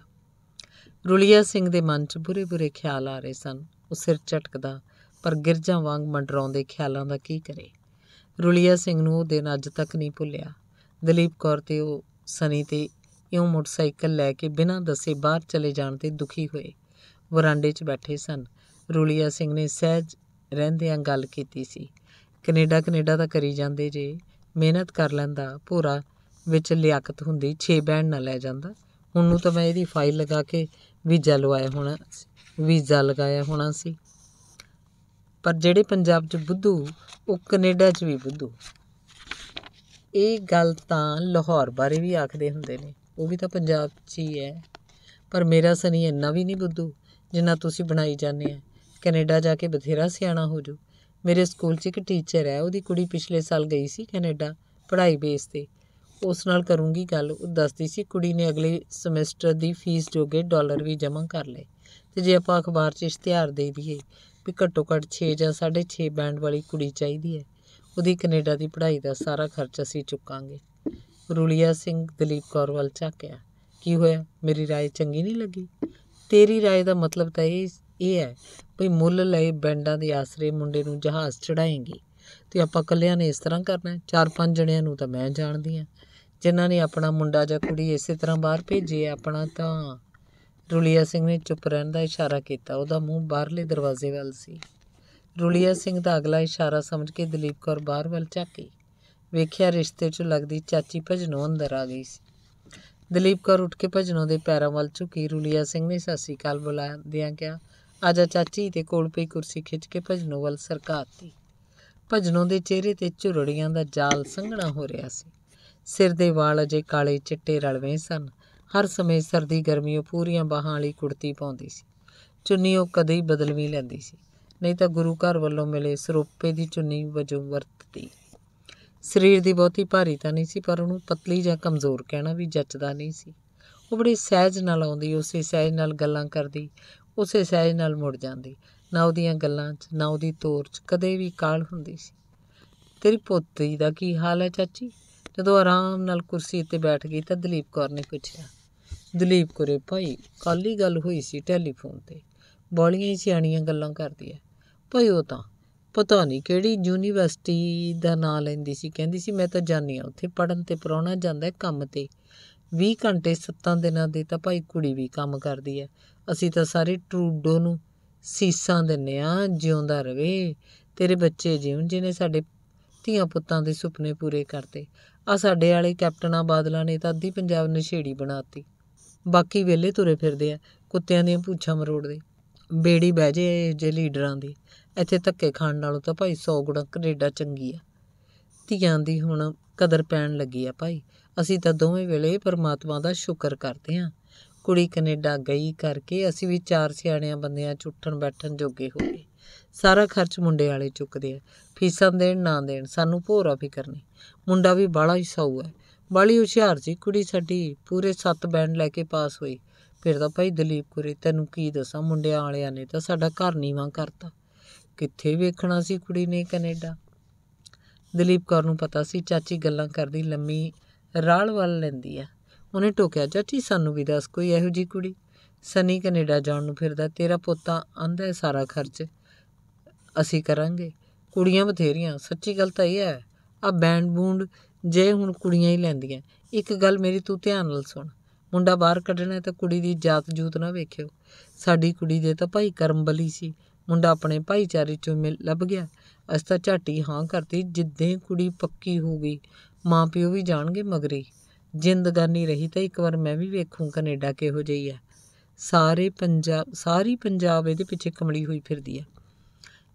Speaker 1: ਰੁਲੀਆ ਸਿੰਘ ਦੇ ਮਨ 'ਚ ਬੁਰੇ-ਬੁਰੇ ਖਿਆਲ ਆ ਰਹੇ ਸਨ ਉਹ ਸਿਰ ਝਟਕਦਾ ਪਰ ਗਿਰਜਾਂ ਵਾਂਗ ਮੰਡਰਾਉਂਦੇ ਖਿਆਲਾਂ ਦਾ ਕੀ ਕਰੇ ਰੁਲੀਆ ਸਿੰਘ ਨੂੰ ਉਹ ਦਿਨ ਅੱਜ ਤੱਕ ਨਹੀਂ ਭੁੱਲਿਆ ਦਲੀਪ ਕੌਰ ਤੇ ਉਹ ਸਨੀ ਤੇ ਇਉਂ ਮੋਟਰਸਾਈਕਲ ਲੈ ਕੇ ਬਿਨਾਂ ਦੱਸੇ ਬਾਹਰ ਚਲੇ ਜਾਣ ਤੇ ਦੁਖੀ ਹੋਏ ਵਰਾਂਡੇ 'ਚ ਬੈਠੇ ਸਨ ਰੂਲੀਆ ਸਿੰਘ ਨੇ ਸਹਿਜ ਰਹਿੰਦਿਆਂ ਗੱਲ ਕੀਤੀ ਸੀ ਕੈਨੇਡਾ ਕੈਨੇਡਾ ਤਾਂ ਕਰੀ ਜਾਂਦੇ ਜੇ ਮਿਹਨਤ ਕਰ ਲੈਂਦਾ ਭੋਰਾ ਵਿੱਚ ਲਿਆਕਤ ਹੁੰਦੀ 6 ਬੈਣ ਨਾ ਲੈ ਜਾਂਦਾ ਹੁਣ ਨੂੰ ਤਾਂ ਮੈਂ ਇਹਦੀ ਫਾਈਲ ਲਗਾ ਕੇ ਵੀਜ਼ਾ ਲਵਾਇਆ ਹੋਣਾ ਵੀਜ਼ਾ ਲਗਾਇਆ ਹੋਣਾ ਸੀ ਪਰ ਜਿਹੜੇ ਪੰਜਾਬ 'ਚ ਬੁੱਧੂ ਉਹ ਕੈਨੇਡਾ 'ਚ ਵੀ ਬੁੱਧੂ ਇਹ ਗੱਲ ਤਾਂ ਲਾਹੌਰ ਬਾਰੇ ਵੀ ਆਖਦੇ ਹੁੰਦੇ ਨੇ ਉਹ ਵੀ ਤਾਂ ਪੰਜਾਬ 'ਚ ਹੀ ਹੈ ਪਰ ਮੇਰਾ ਸਨੀ ਇੰਨਾ ਵੀ ਨਹੀਂ ਬੁੱਧੂ ਜਿੰਨਾ ਤੁਸੀਂ ਬਣਾਈ ਜਾਂਦੇ ਆ ਕੈਨੇਡਾ ਜਾ ਕੇ ਬਥੇਰਾ ਸਿਆਣਾ ਹੋ ਜੂ ਮੇਰੇ ਸਕੂਲ 'ਚ ਇੱਕ ਟੀਚਰ ਹੈ ਉਹਦੀ ਕੁੜੀ ਪਿਛਲੇ ਸਾਲ ਗਈ ਸੀ ਕੈਨੇਡਾ ਪੜ੍ਹਾਈ ਬੇਸ ਤੇ ਉਸ ਨਾਲ ਕਰੂੰਗੀ ਗੱਲ ਉਹ ਦੱਸਦੀ ਸੀ ਕੁੜੀ ਨੇ ਅਗਲੇ ਸਮੈਸਟਰ ਦੀ ਫੀਸ ਜੋਗੇ ਡਾਲਰ ਵੀ ਜਮ੍ਹਾਂ ਕਰ ਲਏ ਤੇ ਜੇ ਆਪਾਂ ਅਖਬਾਰ 'ਚ ਇਸ਼ਤਿਹਾਰ ਦੇ ਦਈਏ ਵੀ ਘੱਟੋ ਘੱਟ 6 ਜਾਂ 6.5 ਬੈਂਡ ਵਾਲੀ ਕੁੜੀ ਚਾਹੀਦੀ ਹੈ ਉਹਦੀ ਕੈਨੇਡਾ ਦੀ ਪੜ੍ਹਾਈ ਦਾ ਸਾਰਾ ਖਰਚ ਅਸੀਂ ਚੁੱਕਾਂਗੇ ਰੁਲੀਆ ਸਿੰਘ ਦਲੀਪ ਕੌਰ ਵੱਲ ਝਾਕਿਆ ਕੀ ਹੋਇਆ ਮੇਰੀ رائے ਚੰਗੀ ਨਹੀਂ ਲੱਗੀ ਤੇਰੀ رائے ਦਾ ਮਤਲਬ ਤਾਂ ਇਹ ਇਹ ਹੈ ਭਈ ਮੁੱਲ ਲਏ ਬੈਂਡਾਂ ਦੇ ਆਸਰੇ ਮੁੰਡੇ ਨੂੰ ਜਹਾਜ਼ ਚੜਾਏਂਗੀ ਤੇ ਆਪਾਂ ਕੱਲਿਆਂ ਨੇ ਇਸ ਤਰ੍ਹਾਂ ਕਰਨਾ ਚਾਰ ਪੰਜ ਜਣਿਆਂ ਨੂੰ ਤਾਂ ਮੈਂ ਜਾਣਦੀ ਆ ਜਿਨ੍ਹਾਂ ਨੇ ਆਪਣਾ ਮੁੰਡਾ ਜਾਂ ਕੁੜੀ ਇਸੇ ਤਰ੍ਹਾਂ ਬਾਹਰ ਭੇਜੇ ਆਪਣਾ ਤਾਂ ਰੁਲੀਆ ਸਿੰਘ ਨੇ ਚੁੱਪ ਰਹਿਣ ਦਾ ਇਸ਼ਾਰਾ ਕੀਤਾ ਉਹਦਾ ਮੂੰਹ ਬਾਹਰਲੇ ਦਰਵਾਜ਼ੇ ਵੱਲ ਸੀ ਰੁਲੀਆ ਸਿੰਘ ਦਾ ਅਗਲਾ ਇਸ਼ਾਰਾ ਸਮਝ ਕੇ ਦਲੀਪ ਕੌਰ ਬਾਹਰ ਵੱਲ ਝਾਕੀ ਵੇਖਿਆ ਰਿਸ਼ਤੇ 'ਚ ਲੱਗਦੀ ਚਾਚੀ ਭਜਨੋਂ ਅੰਦਰ ਆ ਗਈ ਸੀ ਦਲੀਪ ਕੌਰ ਉੱਠ ਕੇ ਭਜਨੋਂ ਦੇ ਪੈਰਾਂ ਵੱਲ ਝੁਕੀ ਰੁਲੀਆ ਸਿੰਘ ਨੇ ਸਾਸੀ ਕਾਲ ਦਿਆਂ ਕਿਹਾ ਆਜਾ ਚਾਚੀ ਤੇ ਕੋਲ ਪਈ ਕੁਰਸੀ ਖਿੱਚ ਕੇ ਭਜਨੋਂ ਵੱਲ ਸਰਕਾਤੀ ਭਜਨੋਂ ਦੇ ਚਿਹਰੇ ਤੇ ਝੁਰੜੀਆਂ ਦਾ ਜਾਲ ਸੰਘਣਾ ਹੋ ਰਿਹਾ ਸੀ ਸਿਰ ਦੇ ਵਾਲ ਅਜੇ ਕਾਲੇ ਚਿੱਟੇ ਰਲਵੇਂ ਸਨ ਹਰ ਸਮੇਂ ਸਰਦੀ ਗਰਮੀ ਉਹ ਪੂਰੀਆਂ ਬਾਹਾਂ ਵਾਲੀ ਕੁੜਤੀ ਪਾਉਂਦੀ ਸੀ ਚੁੰਨੀ ਉਹ ਕਦੇ ਹੀ ਬਦਲਵੀਂ ਲੈਂਦੀ ਸੀ ਨਹੀਂ ਤਾਂ ਗੁਰੂ ਘਰ ਵੱਲੋਂ ਮਿਲੇ ਸਰੋਪੇ ਦੀ ਚੁੰਨੀ ਵਜੋਂ ਵਰਤਦੀ ਸਰੀਰ ਦੀ ਬਹੁਤੀ ਭਾਰੀ ਤਾਂ ਨਹੀਂ ਸੀ ਪਰ ਉਹਨੂੰ ਪਤਲੀ ਜਾਂ ਕਮਜ਼ੋਰ ਕਹਿਣਾ ਵੀ ਜੱਚਦਾ ਨਹੀਂ ਸੀ ਉਹ ਬੜੇ ਸਹਿਜ ਨਾਲ ਆਉਂਦੀ ਉਸੇ ਸਹਿਜ ਨਾਲ ਗੱਲਾਂ ਕਰਦੀ ਉਸੇ ਸਹਿਜ ਨਾਲ ਮੁੜ ਜਾਂਦੀ ਨਾ ਉਹਦੀਆਂ ਗੱਲਾਂ 'ਚ ਨਾ ਉਹਦੀ ਤੋਰ 'ਚ ਕਦੇ ਵੀ ਕਾਲ ਹੁੰਦੀ ਸੀ ਤੇਰੀ ਪੁੱਤਰੀ ਦਾ ਕੀ ਹਾਲ ਹੈ ਚਾਚੀ ਜਦੋਂ ਆਰਾਮ ਨਾਲ ਕੁਰਸੀ ਤੇ ਬੈਠ ਗਈ ਤਾਂ ਦਲੀਪ ਕੌਰ ਨੇ ਪੁੱਛਿਆ ਦਲੀਪ ਕੌਰੇ ਭਾਈ ਕੱਲ ਹੀ ਗੱਲ ਹੋਈ ਸੀ ਟੈਲੀਫੋਨ ਤੇ ਬੋਲੀਆਂ ਹੀ ਸਿਆਣੀਆਂ ਗੱਲਾਂ ਕਰਦੀ ਐ ਭਾਈ ਉਹ ਤਾਂ ਪਤਾ ਨਹੀਂ ਕਿਹੜੀ ਯੂਨੀਵਰਸਿਟੀ ਦਾ ਨਾਮ ਲੈਂਦੀ ਸੀ ਕਹਿੰਦੀ ਸੀ ਮੈਂ ਤਾਂ ਜਾਣੀ ਆ ਉੱਥੇ ਪੜਨ ਤੇ ਪਰੌਣਾ ਜਾਂਦਾ ਕੰਮ ਤੇ 20 ਘੰਟੇ 7 ਦਿਨਾਂ ਦੇ ਤਾਂ ਭਾਈ ਕੁੜੀ ਵੀ ਕੰਮ ਕਰਦੀ ਐ ਅਸੀਂ ਤਾਂ ਸਾਰੇ ਟਰੂਡੋ ਨੂੰ ਸੀਸਾਂ ਦਿੰਨੇ ਆ ਜਿਉਂਦਾ ਰਵੇ ਤੇਰੇ ਬੱਚੇ ਜਿਉਂ ਜਿਹਨੇ ਸਾਡੇ ਧੀਆਂ ਪੁੱਤਾਂ ਦੇ ਸੁਪਨੇ ਪੂਰੇ ਕਰਤੇ ਆ ਸਾਡੇ ਵਾਲੇ ਕੈਪਟਨਾਂ ਬਾਦਲਾਂ ਨੇ ਤਾਂ ਅੱਧੀ ਪੰਜਾਬ ਨਸ਼ੇੜੀ ਬਣਾਤੀ ਬਾਕੀ ਵੇਲੇ ਤੁਰੇ ਫਿਰਦੇ ਆ ਕੁੱਤਿਆਂ ਦੀਆਂ ਪੂਛਾਂ ਮਰੋੜਦੇ ਬੇੜੀ ਬਹਿ ਜੇ ਜੇ ਲੀਡਰਾਂ ਦੀ ਇੱਥੇ ਧੱਕੇ ਖਾਣ ਨਾਲੋਂ ਤਾਂ ਭਾਈ 100 ਗੁਣਾ ਕੈਨੇਡਾ ਚੰਗੀ ਆ ਧੀਆਂ ਦੀ ਹੁਣ ਕਦਰ ਪੈਣ ਲੱਗੀ ਆ ਭਾਈ ਅਸੀਂ ਤਾਂ ਦੋਵੇਂ ਵੇਲੇ ਪਰਮਾਤਮਾ ਦਾ ਸ਼ੁਕਰ ਕਰਦੇ ਆ ਕੁੜੀ ਕੈਨੇਡਾ ਗਈ ਕਰਕੇ ਅਸੀਂ ਵੀ ਚਾਰ ਸਿਆਣਿਆਂ ਬੰਦਿਆਂ ਚ ਉੱਠਣ ਬੈਠਣ ਜੋਗੇ ਹੋ ਗਏ ਸਾਰਾ ਖਰਚ ਮੁੰਡੇ ਵਾਲੇ ਚੁੱਕਦੇ ਆ ਫੀਸਾਂ ਦੇਣ ਨਾ ਦੇਣ ਸਾਨੂੰ ਭੋਰਾ ਫਿਕਰ ਨਹੀਂ ਮੁੰਡਾ ਵੀ ਬਾਲਾ ਹੀ ਸੌ ਹੈ ਬਾਲੀ ਹੁਸ਼ਿਆਰ ਜੀ ਕੁੜੀ ਸਾਡੀ ਪੂਰੇ 7 ਬੈਂਡ ਲੈ ਕੇ ਪਾਸ ਹੋਈ ਫਿਰ ਤਾਂ ਭਾਈ ਦਲੀਪ ਕੁਰੇ ਤੈਨੂੰ ਕੀ ਦੱਸਾਂ ਮੁੰਡਿਆਂ ਵਾਲਿਆਂ ਨੇ ਤਾਂ ਸਾਡਾ ਘਰ ਨੀਵਾ ਕਰਤਾ ਕਿੱਥੇ ਵੇਖਣਾ ਸੀ ਕੁੜੀ ਨੇ ਕੈਨੇਡਾ ਦਲੀਪ ਕੌਰ ਨੂੰ ਪਤਾ ਸੀ ਚਾਚੀ ਗੱਲਾਂ ਕਰਦੀ ਲੰਮੀ ਰਾਲ ਵੱਲ ਲੈਂਦੀ ਆ ਉਹਨੇ ਟੋਕਿਆ ਚਾਚੀ ਸਾਨੂੰ ਵੀ ਦੱਸ ਕੋਈ ਇਹੋ ਜੀ ਕੁੜੀ ਸਨੀ ਕੈਨੇਡਾ ਜਾਣ ਨੂੰ ਫਿਰਦਾ ਤੇਰਾ ਪੋਤਾ ਆਂਦਾ ਸਾਰਾ ਖਰਚ ਅਸੀਂ ਕਰਾਂਗੇ ਕੁੜੀਆਂ ਬਥੇਰੀਆਂ ਸੱਚੀ ਗੱਲ ਤਾਂ ਇਹ ਹੈ ਆ ਬੈਂਡ ਬੂੰਡ ਜੇ ਹੁਣ ਕੁੜੀਆਂ ਹੀ ਲੈਂਦੀਆਂ ਇੱਕ ਗੱਲ ਮੇਰੀ ਤੂੰ ਧਿਆਨ ਨਾਲ ਸੁਣ ਮੁੰਡਾ ਬਾਹਰ ਕੱਢਣਾ ਤਾਂ ਕੁੜੀ ਦੀ ਜਾਤ ਜੂਤ ਨਾ ਵੇਖਿਓ ਸਾਡੀ ਕੁੜੀ ਦੇ ਤਾਂ ਭਾਈ ਕਰਮਬਲੀ ਸੀ ਮੁੰਡਾ ਆਪਣੇ ਭਾਈਚਾਰੇ ਚੋਂ ਮਿਲ ਲੱਭ ਗਿਆ ਅਸਤਾ ਝਾਟੀ ਹਾਂ ਕਰਤੀ ਜਿੱਦੇ ਕੁੜੀ ਪੱਕੀ ਹੋ ਗਈ ਮਾਂ-ਪਿਓ ਵੀ ਜਾਣਗੇ ਮਗਰੀ ਜਿੰਦਗਾਨੀ ਰਹੀ ਤਾਂ ਇੱਕ ਵਾਰ ਮੈਂ ਵੀ ਵੇਖੂੰ ਕੈਨੇਡਾ ਕਿਹੋ ਜਿਹੀ ਆ ਸਾਰੇ ਪੰਜਾਬ ਸਾਰੀ ਪੰਜਾਬ ਇਹਦੇ ਪਿੱਛੇ ਕਮਲੀ ਹੋਈ ਫਿਰਦੀ ਆ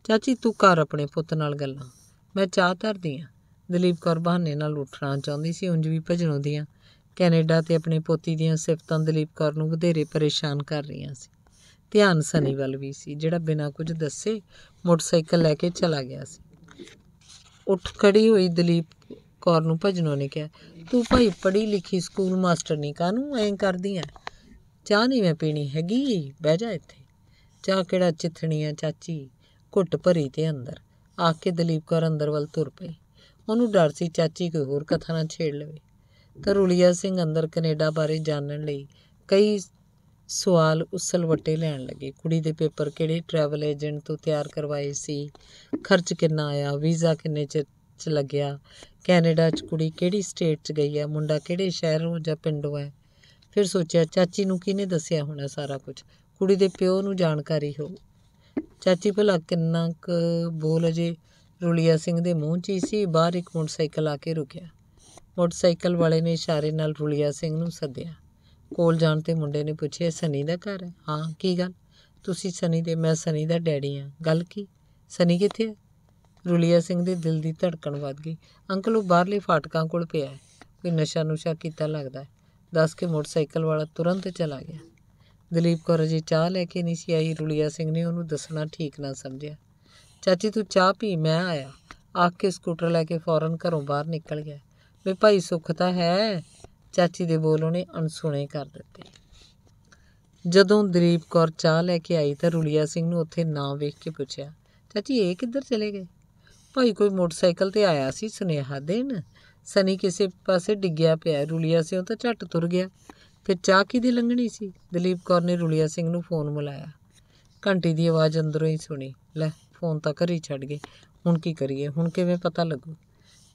Speaker 1: ਚਾਚੀ ਤੂੰ ਕਰ ਆਪਣੇ ਪੁੱਤ ਨਾਲ ਗੱਲਾਂ ਮੈਂ ਚਾਹ ਧਰਦੀ ਆ ਦਲੀਪ ਕੌਰ ਬਹਾਨੇ ਨਾਲ ਉੱਠਣਾ ਚਾਹੁੰਦੀ ਸੀ ਉਂਝ ਵੀ ਭਜਣੋਂ ਦੀਆਂ ਕੈਨੇਡਾ ਤੇ ਆਪਣੇ ਪੋਤੀ ਦੀਆਂ ਸਿਫਤਾਂ ਦਲੀਪ ਕੌਰ ਨੂੰ ਵਧੇਰੇ ਪਰੇਸ਼ਾਨ ਕਰ ਰਹੀਆਂ ਸੀ ਧਿਆਨ ਸਨੀ ਵੱਲ ਵੀ ਸੀ ਜਿਹੜਾ ਬਿਨਾ ਕੁਝ ਦੱਸੇ ਮੋਟਰਸਾਈਕਲ ਲੈ ਕੇ ਚਲਾ ਗਿਆ ਸੀ ਉੱਠ ਖੜੀ ਹੋਈ ਦਲੀਪ ਕੌਰ ਨੂੰ ਭਜਨੋਂ ਨੇ ਕਿਹਾ ਤੂੰ ਭਾਈ ਪੜ੍ਹੀ ਲਿਖੀ ਸਕੂਲ ਮਾਸਟਰ ਨਹੀਂ ਕਾਨੂੰ ਐਂ ਕਰਦੀ ਐ ਚਾਹ ਨਹੀਂ ਮੈਂ ਪੀਣੀ ਹੈਗੀ ਬਹਿ ਜਾ ਇੱਥੇ ਚਾਹ ਕਿਹੜਾ ਚਿੱਥਣੀ ਆ ਚਾਚੀ ਘੁੱਟ ਭਰੀ ਤੇ ਅੰਦਰ ਆ ਕੇ ਦਲੀਪ ਕੌਰ ਅੰਦਰ ਵੱਲ ਤੁਰ ਪਈ ਉਹਨੂੰ ਡਰ ਸੀ ਚਾਚੀ ਕੋਈ ਹੋਰ ਕਥਾ ਨਾ ਛੇੜ ਲਵੇ ਤਰੁਲੀਆ ਸਿੰਘ ਅੰਦਰ ਕੈਨੇਡਾ ਬਾਰੇ ਜਾਣਨ ਲਈ ਕਈ ਸਵਾਲ ਵਟੇ ਲੈਣ ਲੱਗੇ ਕੁੜੀ ਦੇ ਪੇਪਰ ਕਿਹੜੇ ਟਰੈਵਲ ਏਜੰਟ ਤੋਂ ਤਿਆਰ ਕਰਵਾਏ ਸੀ ਖਰਚ ਕਿੰਨਾ ਆਇਆ ਵੀਜ਼ਾ ਕਿੰਨੇ ਚ ਲੱਗਿਆ ਕੈਨੇਡਾ 'ਚ ਕੁੜੀ ਕਿਹੜੀ ਸਟੇਟ 'ਚ ਗਈ ਹੈ ਮੁੰਡਾ ਕਿਹੜੇ ਸ਼ਹਿਰੋਂ ਜਾਂ ਪਿੰਡੋਂ ਹੈ ਫਿਰ ਸੋਚਿਆ ਚਾਚੀ ਨੂੰ ਕਿਹਨੇ ਦੱਸਿਆ ਹੋਣਾ ਸਾਰਾ ਕੁਝ ਕੁੜੀ ਦੇ ਪਿਓ ਨੂੰ ਜਾਣਕਾਰੀ ਹੋ ਚਾਚੀ ਭਲਾ ਕਿੰਨਾ ਕੁ ਬੋਲ ਜੇ ਰੁਲੀਆ ਸਿੰਘ ਦੇ ਮੂੰਹ 'ਚ ਹੀ ਸੀ ਬਾਹਰ ਇੱਕ ਮੋਟਰਸਾਈਕਲ ਆ ਕੇ ਰੁਕਿਆ ਮੋਟਰਸਾਈਕਲ ਵਾਲੇ ਨੇ ਇਸ਼ਾਰੇ ਨਾਲ ਰੁਲੀਆ ਸਿੰਘ ਨੂੰ ਸੱਦਿਆ ਕੋਲ ਜਾਣ ਤੇ ਮੁੰਡੇ ਨੇ ਪੁੱਛਿਆ ਸਨੀ ਦਾ ਘਰ ਹੈ ਹਾਂ ਕੀ ਗੱਲ ਤੁਸੀਂ ਸਨੀ ਦੇ ਮੈਂ ਸਨੀ ਦਾ ਡੈਡੀ ਆ ਗੱਲ ਕੀ ਸਨੀ ਕਿੱਥੇ ਹੈ ਰੁਲੀਆ ਸਿੰਘ ਦੇ ਦਿਲ ਦੀ ਧੜਕਣ ਵੱਧ ਗਈ ਅੰਕਲ ਉਹ ਬਾਹਰਲੇ ਫਾਟਕਾਂ ਕੋਲ ਪਿਆ ਹੈ ਕੋਈ ਨਸ਼ਾ ਨੁਸ਼ਾ ਕੀਤਾ ਲੱਗਦਾ ਦੱਸ ਕੇ ਮੋਟਰਸਾਈਕਲ ਵਾਲਾ ਤੁਰੰਤ ਚਲਾ ਗਿਆ ਦਲੀਪ ਕੌਰ ਜੀ ਚਾਹ ਲੈ ਕੇ ਨਹੀਂ ਸੀ ਆਈ ਰੁਲੀਆ ਸਿੰਘ ਨੇ ਉਹਨੂੰ ਦੱਸਣਾ ਠੀਕ ਨਾ ਸਮਝਿਆ ਚਾਚੀ ਤੂੰ ਚਾਹ ਪੀ ਮੈਂ ਆਇਆ ਆਖ ਕੇ ਸਕੂਟਰ ਲੈ ਕੇ ਫੌਰਨ ਘਰੋਂ ਬਾਹਰ ਨਿਕਲ ਗਿਆ ਵੇ ਭਾਈ ਸੁੱਖ ਤਾਂ ਹੈ ਚਾਚੀ ਦੇ ਬੋਲ ਉਹਨੇ ਅਣਸੁਣੇ ਕਰ ਦਿੱਤੇ ਜਦੋਂ ਦਲੀਪ ਕੌਰ ਚਾਹ ਲੈ ਕੇ ਆਈ ਤਾਂ ਰੁਲੀਆ ਸਿੰਘ ਨੂੰ ਉੱਥੇ ਨਾ ਵੇਖ ਕੇ ਪੁੱਛਿਆ ਚਾਚੀ ਇਹ ਕਿੱਧਰ ਚਲੇ ਗਏ ਭਾਈ ਕੋਈ ਮੋਟਰਸਾਈਕਲ ਤੇ ਆਇਆ ਸੀ ਸੁਨੇਹਾ ਦੇਣ ਸਨੀ ਕਿਸੇ ਪਾਸੇ ਡਿੱਗਿਆ ਪਿਆ ਰੁਲੀਆ ਸਿੰਘ ਤਾਂ ਝੱਟ ਤੁਰ ਗਿਆ ਫਿਰ ਚਾਹ ਦੀ ਲੰਘਣੀ ਸੀ ਦਲੀਪ ਕੌਰ ਨੇ ਰੁਲੀਆ ਸਿੰਘ ਨੂੰ ਫੋਨ ਮਿਲਾਇਆ ਘੰਟੀ ਦੀ ਆਵਾਜ਼ ਅੰਦਰੋਂ ਹੀ ਸੁਣੀ ਲੈ ਫੋਨ ਤਾਂ ਘਰੀ ਛੱਡ ਗਏ ਹੁਣ ਕੀ ਕਰੀਏ ਹੁਣ ਕਿਵੇਂ ਪਤਾ ਲੱਗੂ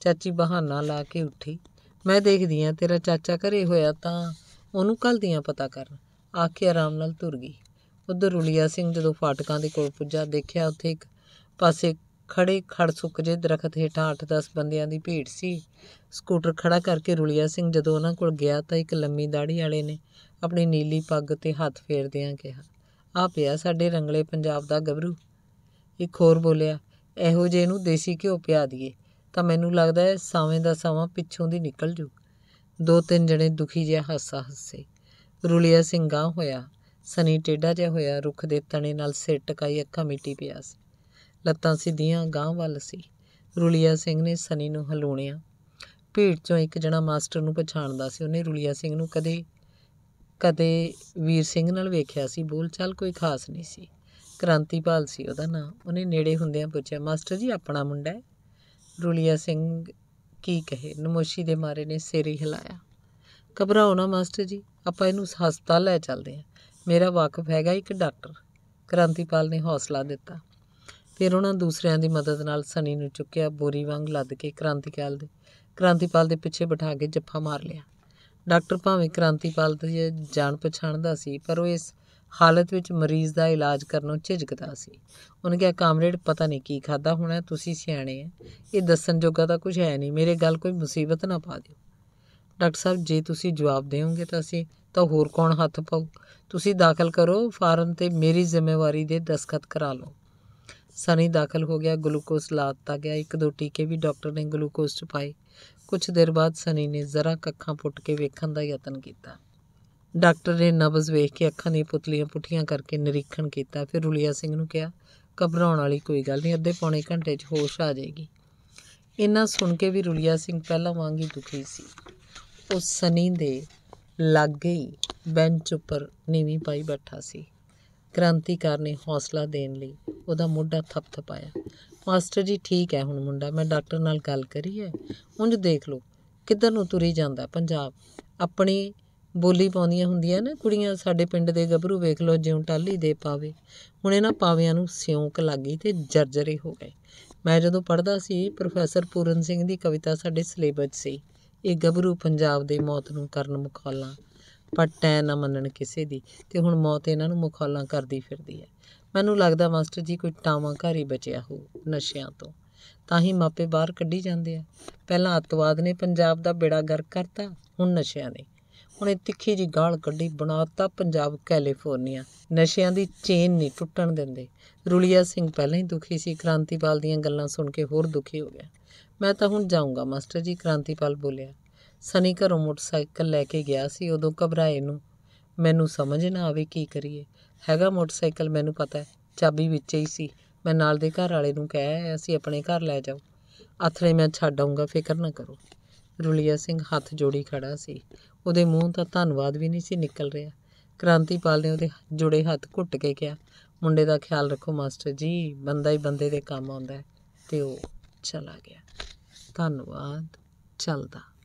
Speaker 1: ਚਾਚੀ ਬਹਾਨਾ ਲਾ ਕੇ ਉੱਠੀ ਮੈਂ ਦੇਖਦੀ ਆ ਤੇਰਾ ਚਾਚਾ ਘਰੇ ਹੋਇਆ ਤਾਂ ਉਹਨੂੰ ਦੀਆਂ ਪਤਾ ਕਰਨ ਆਖੇ ਆਰਾਮ ਨਾਲ ਤੁਰ ਗਈ ਉਧਰ ਰੁਲੀਆ ਸਿੰਘ ਜਦੋਂ ਫਾਟਕਾਂ ਦੇ ਕੋਲ ਪੁੱਜਾ ਦੇਖਿਆ ਉੱਥੇ ਇੱਕ ਪਾਸੇ ਖੜੇ ਖੜ ਸੁੱਕ ਜੇ ਦਰਖਤ ਹੇਠਾਂ 8-10 ਬੰਦਿਆਂ ਦੀ ਭੀੜ ਸੀ ਸਕੂਟਰ ਖੜਾ ਕਰਕੇ ਰੁਲੀਆ ਸਿੰਘ ਜਦੋਂ ਉਹਨਾਂ ਕੋਲ ਗਿਆ ਤਾਂ ਇੱਕ ਲੰਮੀ ਦਾੜੀ ਵਾਲੇ ਨੇ ਆਪਣੀ ਨੀਲੀ ਪੱਗ ਤੇ ਹੱਥ ਫੇਰਦਿਆਂ ਕਿਹਾ ਆ ਪਿਆ ਸਾਡੇ ਰੰਗਲੇ ਪੰਜਾਬ ਦਾ ਗੱਭਰੂ ਇੱਕ ਹੋਰ ਬੋਲਿਆ ਇਹੋ ਜੇ ਨੂੰ ਦੇਸੀ ਘਿਓ ਪਿਆ ਦਈਏ ਤਾਂ ਮੈਨੂੰ ਲੱਗਦਾ ਹੈ ਸਾਵੇਂ ਦਾ ਸਾਵਾਂ ਪਿੱਛੋਂ ਦੀ ਨਿਕਲ ਜੂ ਦੋ ਤਿੰਨ ਜਣੇ ਦੁਖੀ ਜਿਹਾ ਹਾਸਾ ਹੱਸੇ ਰੁਲਿਆ ਸਿੰਘਾ ਹੋਇਆ ਸਨੀ ਟੇਡਾ ਜਿਹਾ ਹੋਇਆ ਰੁੱਖ ਦੇ ਤਣੇ ਨਾਲ ਸਿਰ ਟਕਾਈ ਅੱਖਾਂ ਮਿੱਟੀ ਪਿਆ ਸੀ ਲੱਤਾਂ ਸਿੱਧੀਆਂ ਗਾਂ ਵੱਲ ਸੀ ਰੁਲਿਆ ਸਿੰਘ ਨੇ ਸਨੀ ਨੂੰ ਹਲੂਣਿਆ ਭੀੜ ਚੋਂ ਇੱਕ ਜਣਾ ਮਾਸਟਰ ਨੂੰ ਪਛਾਣਦਾ ਸੀ ਉਹਨੇ ਰੁਲਿਆ ਸਿੰਘ ਨੂੰ ਕਦੇ ਕਦੇ ਵੀਰ ਸਿੰਘ ਨਾਲ ਵੇਖਿਆ ਸੀ ਬੋਲਚਾਲ ਕੋਈ ਖਾਸ ਨਹੀਂ ਸੀ ਕ੍ਰਾਂਤੀਪਾਲ ਸੀ ਉਹਦਾ ਨਾਮ ਉਹਨੇ ਨੇੜੇ ਹੁੰਦਿਆਂ ਪੁੱਛਿਆ ਮਾਸਟਰ ਜੀ ਆਪਣਾ ਮੁੰਡਾ ਹੈ ਰੁਲੀਆ ਸਿੰਘ ਕੀ ਕਹੇ ਨਮੋਸ਼ੀ ਦੇ ਮਾਰੇ ਨੇ ਸਿਰ ਹੀ ਹਿਲਾਇਆ ਘਬਰਾਓ ਨਾ ਮਾਸਟਰ ਜੀ ਆਪਾਂ ਇਹਨੂੰ ਹਸਪਤਾਲ ਲੈ ਚੱਲਦੇ ਹਾਂ ਮੇਰਾ ਵਾਕਫ ਹੈਗਾ ਇੱਕ ਡਾਕਟਰ ਕ੍ਰਾਂਤੀਪਾਲ ਨੇ ਹੌਸਲਾ ਦਿੱਤਾ ਫਿਰ ਉਹਨਾਂ ਦੂਸਰਿਆਂ ਦੀ ਮਦਦ ਨਾਲ ਸਣੀ ਨੂੰ ਚੁੱਕਿਆ ਬੋਰੀ ਵਾਂਗ ਲੱਦ ਕੇ ਕ੍ਰਾਂਤੀਕਾਲ ਦੇ ਕ੍ਰਾਂਤੀਪਾਲ ਦੇ ਪਿੱਛੇ ਬਿਠਾ ਕੇ ਜੱਫਾ ਮਾਰ ਲਿਆ ਡਾਕਟਰ ਭਾਵੇਂ ਕ੍ਰਾਂਤੀਪਾਲ ਦੀ ਜਾਣ ਪਛਾਣ ਦਾ ਸੀ ਪਰ ਉਹ ਇਸ ਹਾਲਤ ਵਿੱਚ ਮਰੀਜ਼ ਦਾ ਇਲਾਜ ਕਰਨੋਂ ਝਿਜਕਦਾ ਸੀ ਉਹਨੇ ਕਿਹਾ ਕਾਮਰੇਡ ਪਤਾ ਨਹੀਂ ਕੀ ਖਾਦਾ ਹੋਣਾ ਤੁਸੀਂ ਸਿਆਣੇ ਆ ਇਹ ਦੱਸਣ ਜੋਗਾ ਤਾਂ ਕੁਝ ਹੈ ਨਹੀਂ ਮੇਰੇ ਗੱਲ ਕੋਈ ਮੁਸੀਬਤ ਨਾ ਪਾ ਦਿਓ ਡਾਕਟਰ ਸਾਹਿਬ ਜੇ ਤੁਸੀਂ ਜਵਾਬ ਦੇਵੋਗੇ ਤਾਂ ਅਸੀਂ ਤਾਂ ਹੋਰ ਕੌਣ ਹੱਥ ਪਾਉ ਤੁਸੀਂ ਦਾਖਲ ਕਰੋ ਫਾਰਮ ਤੇ ਮੇਰੀ ਜ਼ਿੰਮੇਵਾਰੀ ਦੇ ਦਸਖਤ ਕਰਾ ਲਓ ਸਨੀ ਦਾਖਲ ਹੋ ਗਿਆ ਗਲੂਕੋਸ ਲਾਤਾ ਗਿਆ ਇੱਕ ਦੋ ਟੀਕੇ ਵੀ ਡਾਕਟਰ ਨੇ ਗਲੂਕੋਸ ਚ ਪਾਏ ਕੁਝ ਦਿਨ ਬਾਅਦ ਸਨੀ ਨੇ ਜ਼ਰਾ ਕੱਖਾਂ ਪੁੱਟ ਕੇ ਵੇਖਣ ਦਾ ਯਤਨ ਕੀਤਾ ਡਾਕਟਰ ਨੇ ਨਬਜ਼ ਵੇਖ ਕੇ ਅੱਖਾਂ ਦੀਆਂ ਪੁਤਲੀਆਂ ਪੁੱਠੀਆਂ ਕਰਕੇ ਨਿਰੀਖਣ ਕੀਤਾ ਫਿਰ ਰੁਲੀਆ ਸਿੰਘ ਨੂੰ ਕਿਹਾ ਘਬਰਾਉਣ ਵਾਲੀ ਕੋਈ ਗੱਲ ਨਹੀਂ ਅੱਧੇ ਪੌਣੇ ਘੰਟੇ 'ਚ ਹੋਸ਼ ਆ ਜਾਏਗੀ ਇਹਨਾਂ ਸੁਣ ਕੇ ਵੀ ਰੁਲੀਆ ਸਿੰਘ ਪਹਿਲਾਂ ਵਾਂਗ ਹੀ ਦੁਖੀ ਸੀ ਉਹ ਸਨੀ ਦੇ ਲੱਗ ਹੀ ਬੈਂਚ ਉੱਪਰ ਨੀਵੀਂ ਪਾਈ ਬੈਠਾ ਸੀ ਕ੍ਰਾਂਤੀਕਾਰ ਨੇ ਹੌਸਲਾ ਦੇਣ ਲਈ ਉਹਦਾ ਮੋਢਾ ਥਪਥਪਾਇਆ ਮਾਸਟਰ ਜੀ ਠੀਕ ਹੈ ਹੁਣ ਮੁੰਡਾ ਮੈਂ ਡਾਕਟਰ ਨਾਲ ਗੱਲ ਕਰੀ ਹੈ ਉਂਝ ਦੇਖ ਲਓ ਕਿੱਧਰ ਨੂੰ ਤੁਰੇ ਜਾਂਦਾ ਪੰਜਾਬ ਆਪਣੀ ਬੋਲੀ ਪਾਉਂਦੀਆਂ ਹੁੰਦੀਆਂ ਨੇ ਕੁੜੀਆਂ ਸਾਡੇ ਪਿੰਡ ਦੇ ਗੱਭਰੂ ਵੇਖ ਲਓ ਜਿਉਂ ਟਾਲੀ ਦੇ ਪਾਵੇ ਹੁਣ ਇਹਨਾਂ ਪਾਵਿਆਂ ਨੂੰ ਸਿਉਂਕ ਲੱਗੀ ਤੇ ਜਰਜਰੇ ਹੋ ਗਏ ਮੈਂ ਜਦੋਂ ਪੜਦਾ ਸੀ ਪ੍ਰੋਫੈਸਰ ਪੂਰਨ ਸਿੰਘ ਦੀ ਕਵਿਤਾ ਸਾਡੇ ਸਿਲੇਬਸ ਸੀ ਇਹ ਗੱਭਰੂ ਪੰਜਾਬ ਦੇ ਮੌਤ ਨੂੰ ਕਰਨ ਮੁਖੌਲਾਂ ਪਰ ਟੈ ਨਾ ਮੰਨਣ ਕਿਸੇ ਦੀ ਤੇ ਹੁਣ ਮੌਤ ਇਹਨਾਂ ਨੂੰ ਮੁਖੌਲਾਂ ਕਰਦੀ ਫਿਰਦੀ ਹੈ ਮੈਨੂੰ ਲੱਗਦਾ ਮਾਸਟਰ ਜੀ ਕੋਈ ਟਾਵਾਂ ਘਰ ਹੀ ਬਚਿਆ ਹੋ ਨਸ਼ਿਆਂ ਤੋਂ ਤਾਂ ਹੀ ਮਾਪੇ ਬਾਹਰ ਕੱਢੀ ਜਾਂਦੇ ਆ ਪਹਿਲਾਂ ਅੱਤਵਾਦ ਨੇ ਪੰਜਾਬ ਦਾ ਬੇੜਾ ਗਰਕ ਕਰਤਾ ਹੁਣ ਨਸ਼ਿਆਂ ਨੇ ਉਹਨੇ ਤਿੱਖੀ ਜੀ ਗਾਲ ਕੱਢੀ ਬਣਾਤਾ ਪੰਜਾਬ ਕੈਲੀਫੋਰਨੀਆ ਨਸ਼ਿਆਂ ਦੀ ਚੇਨ ਨਹੀਂ ਟੁੱਟਣ ਦਿੰਦੇ ਰੁਲੀਆ ਸਿੰਘ ਪਹਿਲਾਂ ਹੀ ਦੁਖੀ ਸੀ ਕ੍ਰਾਂਤੀਪਾਲ ਦੀਆਂ ਗੱਲਾਂ ਸੁਣ ਕੇ ਹੋਰ ਦੁਖੀ ਹੋ ਗਿਆ ਮੈਂ ਤਾਂ ਹੁਣ ਜਾਊਂਗਾ ਮਾਸਟਰ ਜੀ ਕ੍ਰਾਂਤੀਪਾਲ ਬੋਲਿਆ ਸਨੀ ਘਰੋਂ ਮੋਟਰਸਾਈਕਲ ਲੈ ਕੇ ਗਿਆ ਸੀ ਉਦੋਂ ਘਬਰਾਏ ਨੂੰ ਮੈਨੂੰ ਸਮਝ ਨਾ ਆਵੇ ਕੀ ਕਰੀਏ ਹੈਗਾ ਮੋਟਰਸਾਈਕਲ ਮੈਨੂੰ ਪਤਾ ਹੈ ਚਾਬੀ ਵਿੱਚ ਹੀ ਸੀ ਮੈਂ ਨਾਲ ਦੇ ਘਰ ਵਾਲੇ ਨੂੰ ਕਹਿ ਅਸੀਂ ਆਪਣੇ ਘਰ ਲੈ ਜਾਓ ਆਥਰੇ ਮੈਂ ਛੱਡ ਆਉਂਗਾ ਫਿਕਰ ਨਾ ਕਰੋ ਰੁਲੀਆ ਸਿੰਘ ਹੱਥ ਜੋੜੀ ਖੜਾ ਸੀ ਉਹਦੇ ਮੂੰਹ ਤੋਂ ਧੰਨਵਾਦ ਵੀ ਨਹੀਂ ਸੀ ਨਿਕਲ ਰਿਹਾ ਕ੍ਰਾਂਤੀਪਾਲ ਨੇ ਉਹਦੇ ਜੁੜੇ ਹੱਥ ਘੁੱਟ ਕੇ ਕਿਹਾ ਮੁੰਡੇ ਦਾ ਖਿਆਲ ਰੱਖੋ ਮਾਸਟਰ ਜੀ ਬੰਦਾ ਹੀ ਬੰਦੇ ਦੇ ਕੰਮ ਆਉਂਦਾ ਤੇ ਉਹ ਚਲਾ ਗਿਆ ਧੰਨਵਾਦ ਚਲਦਾ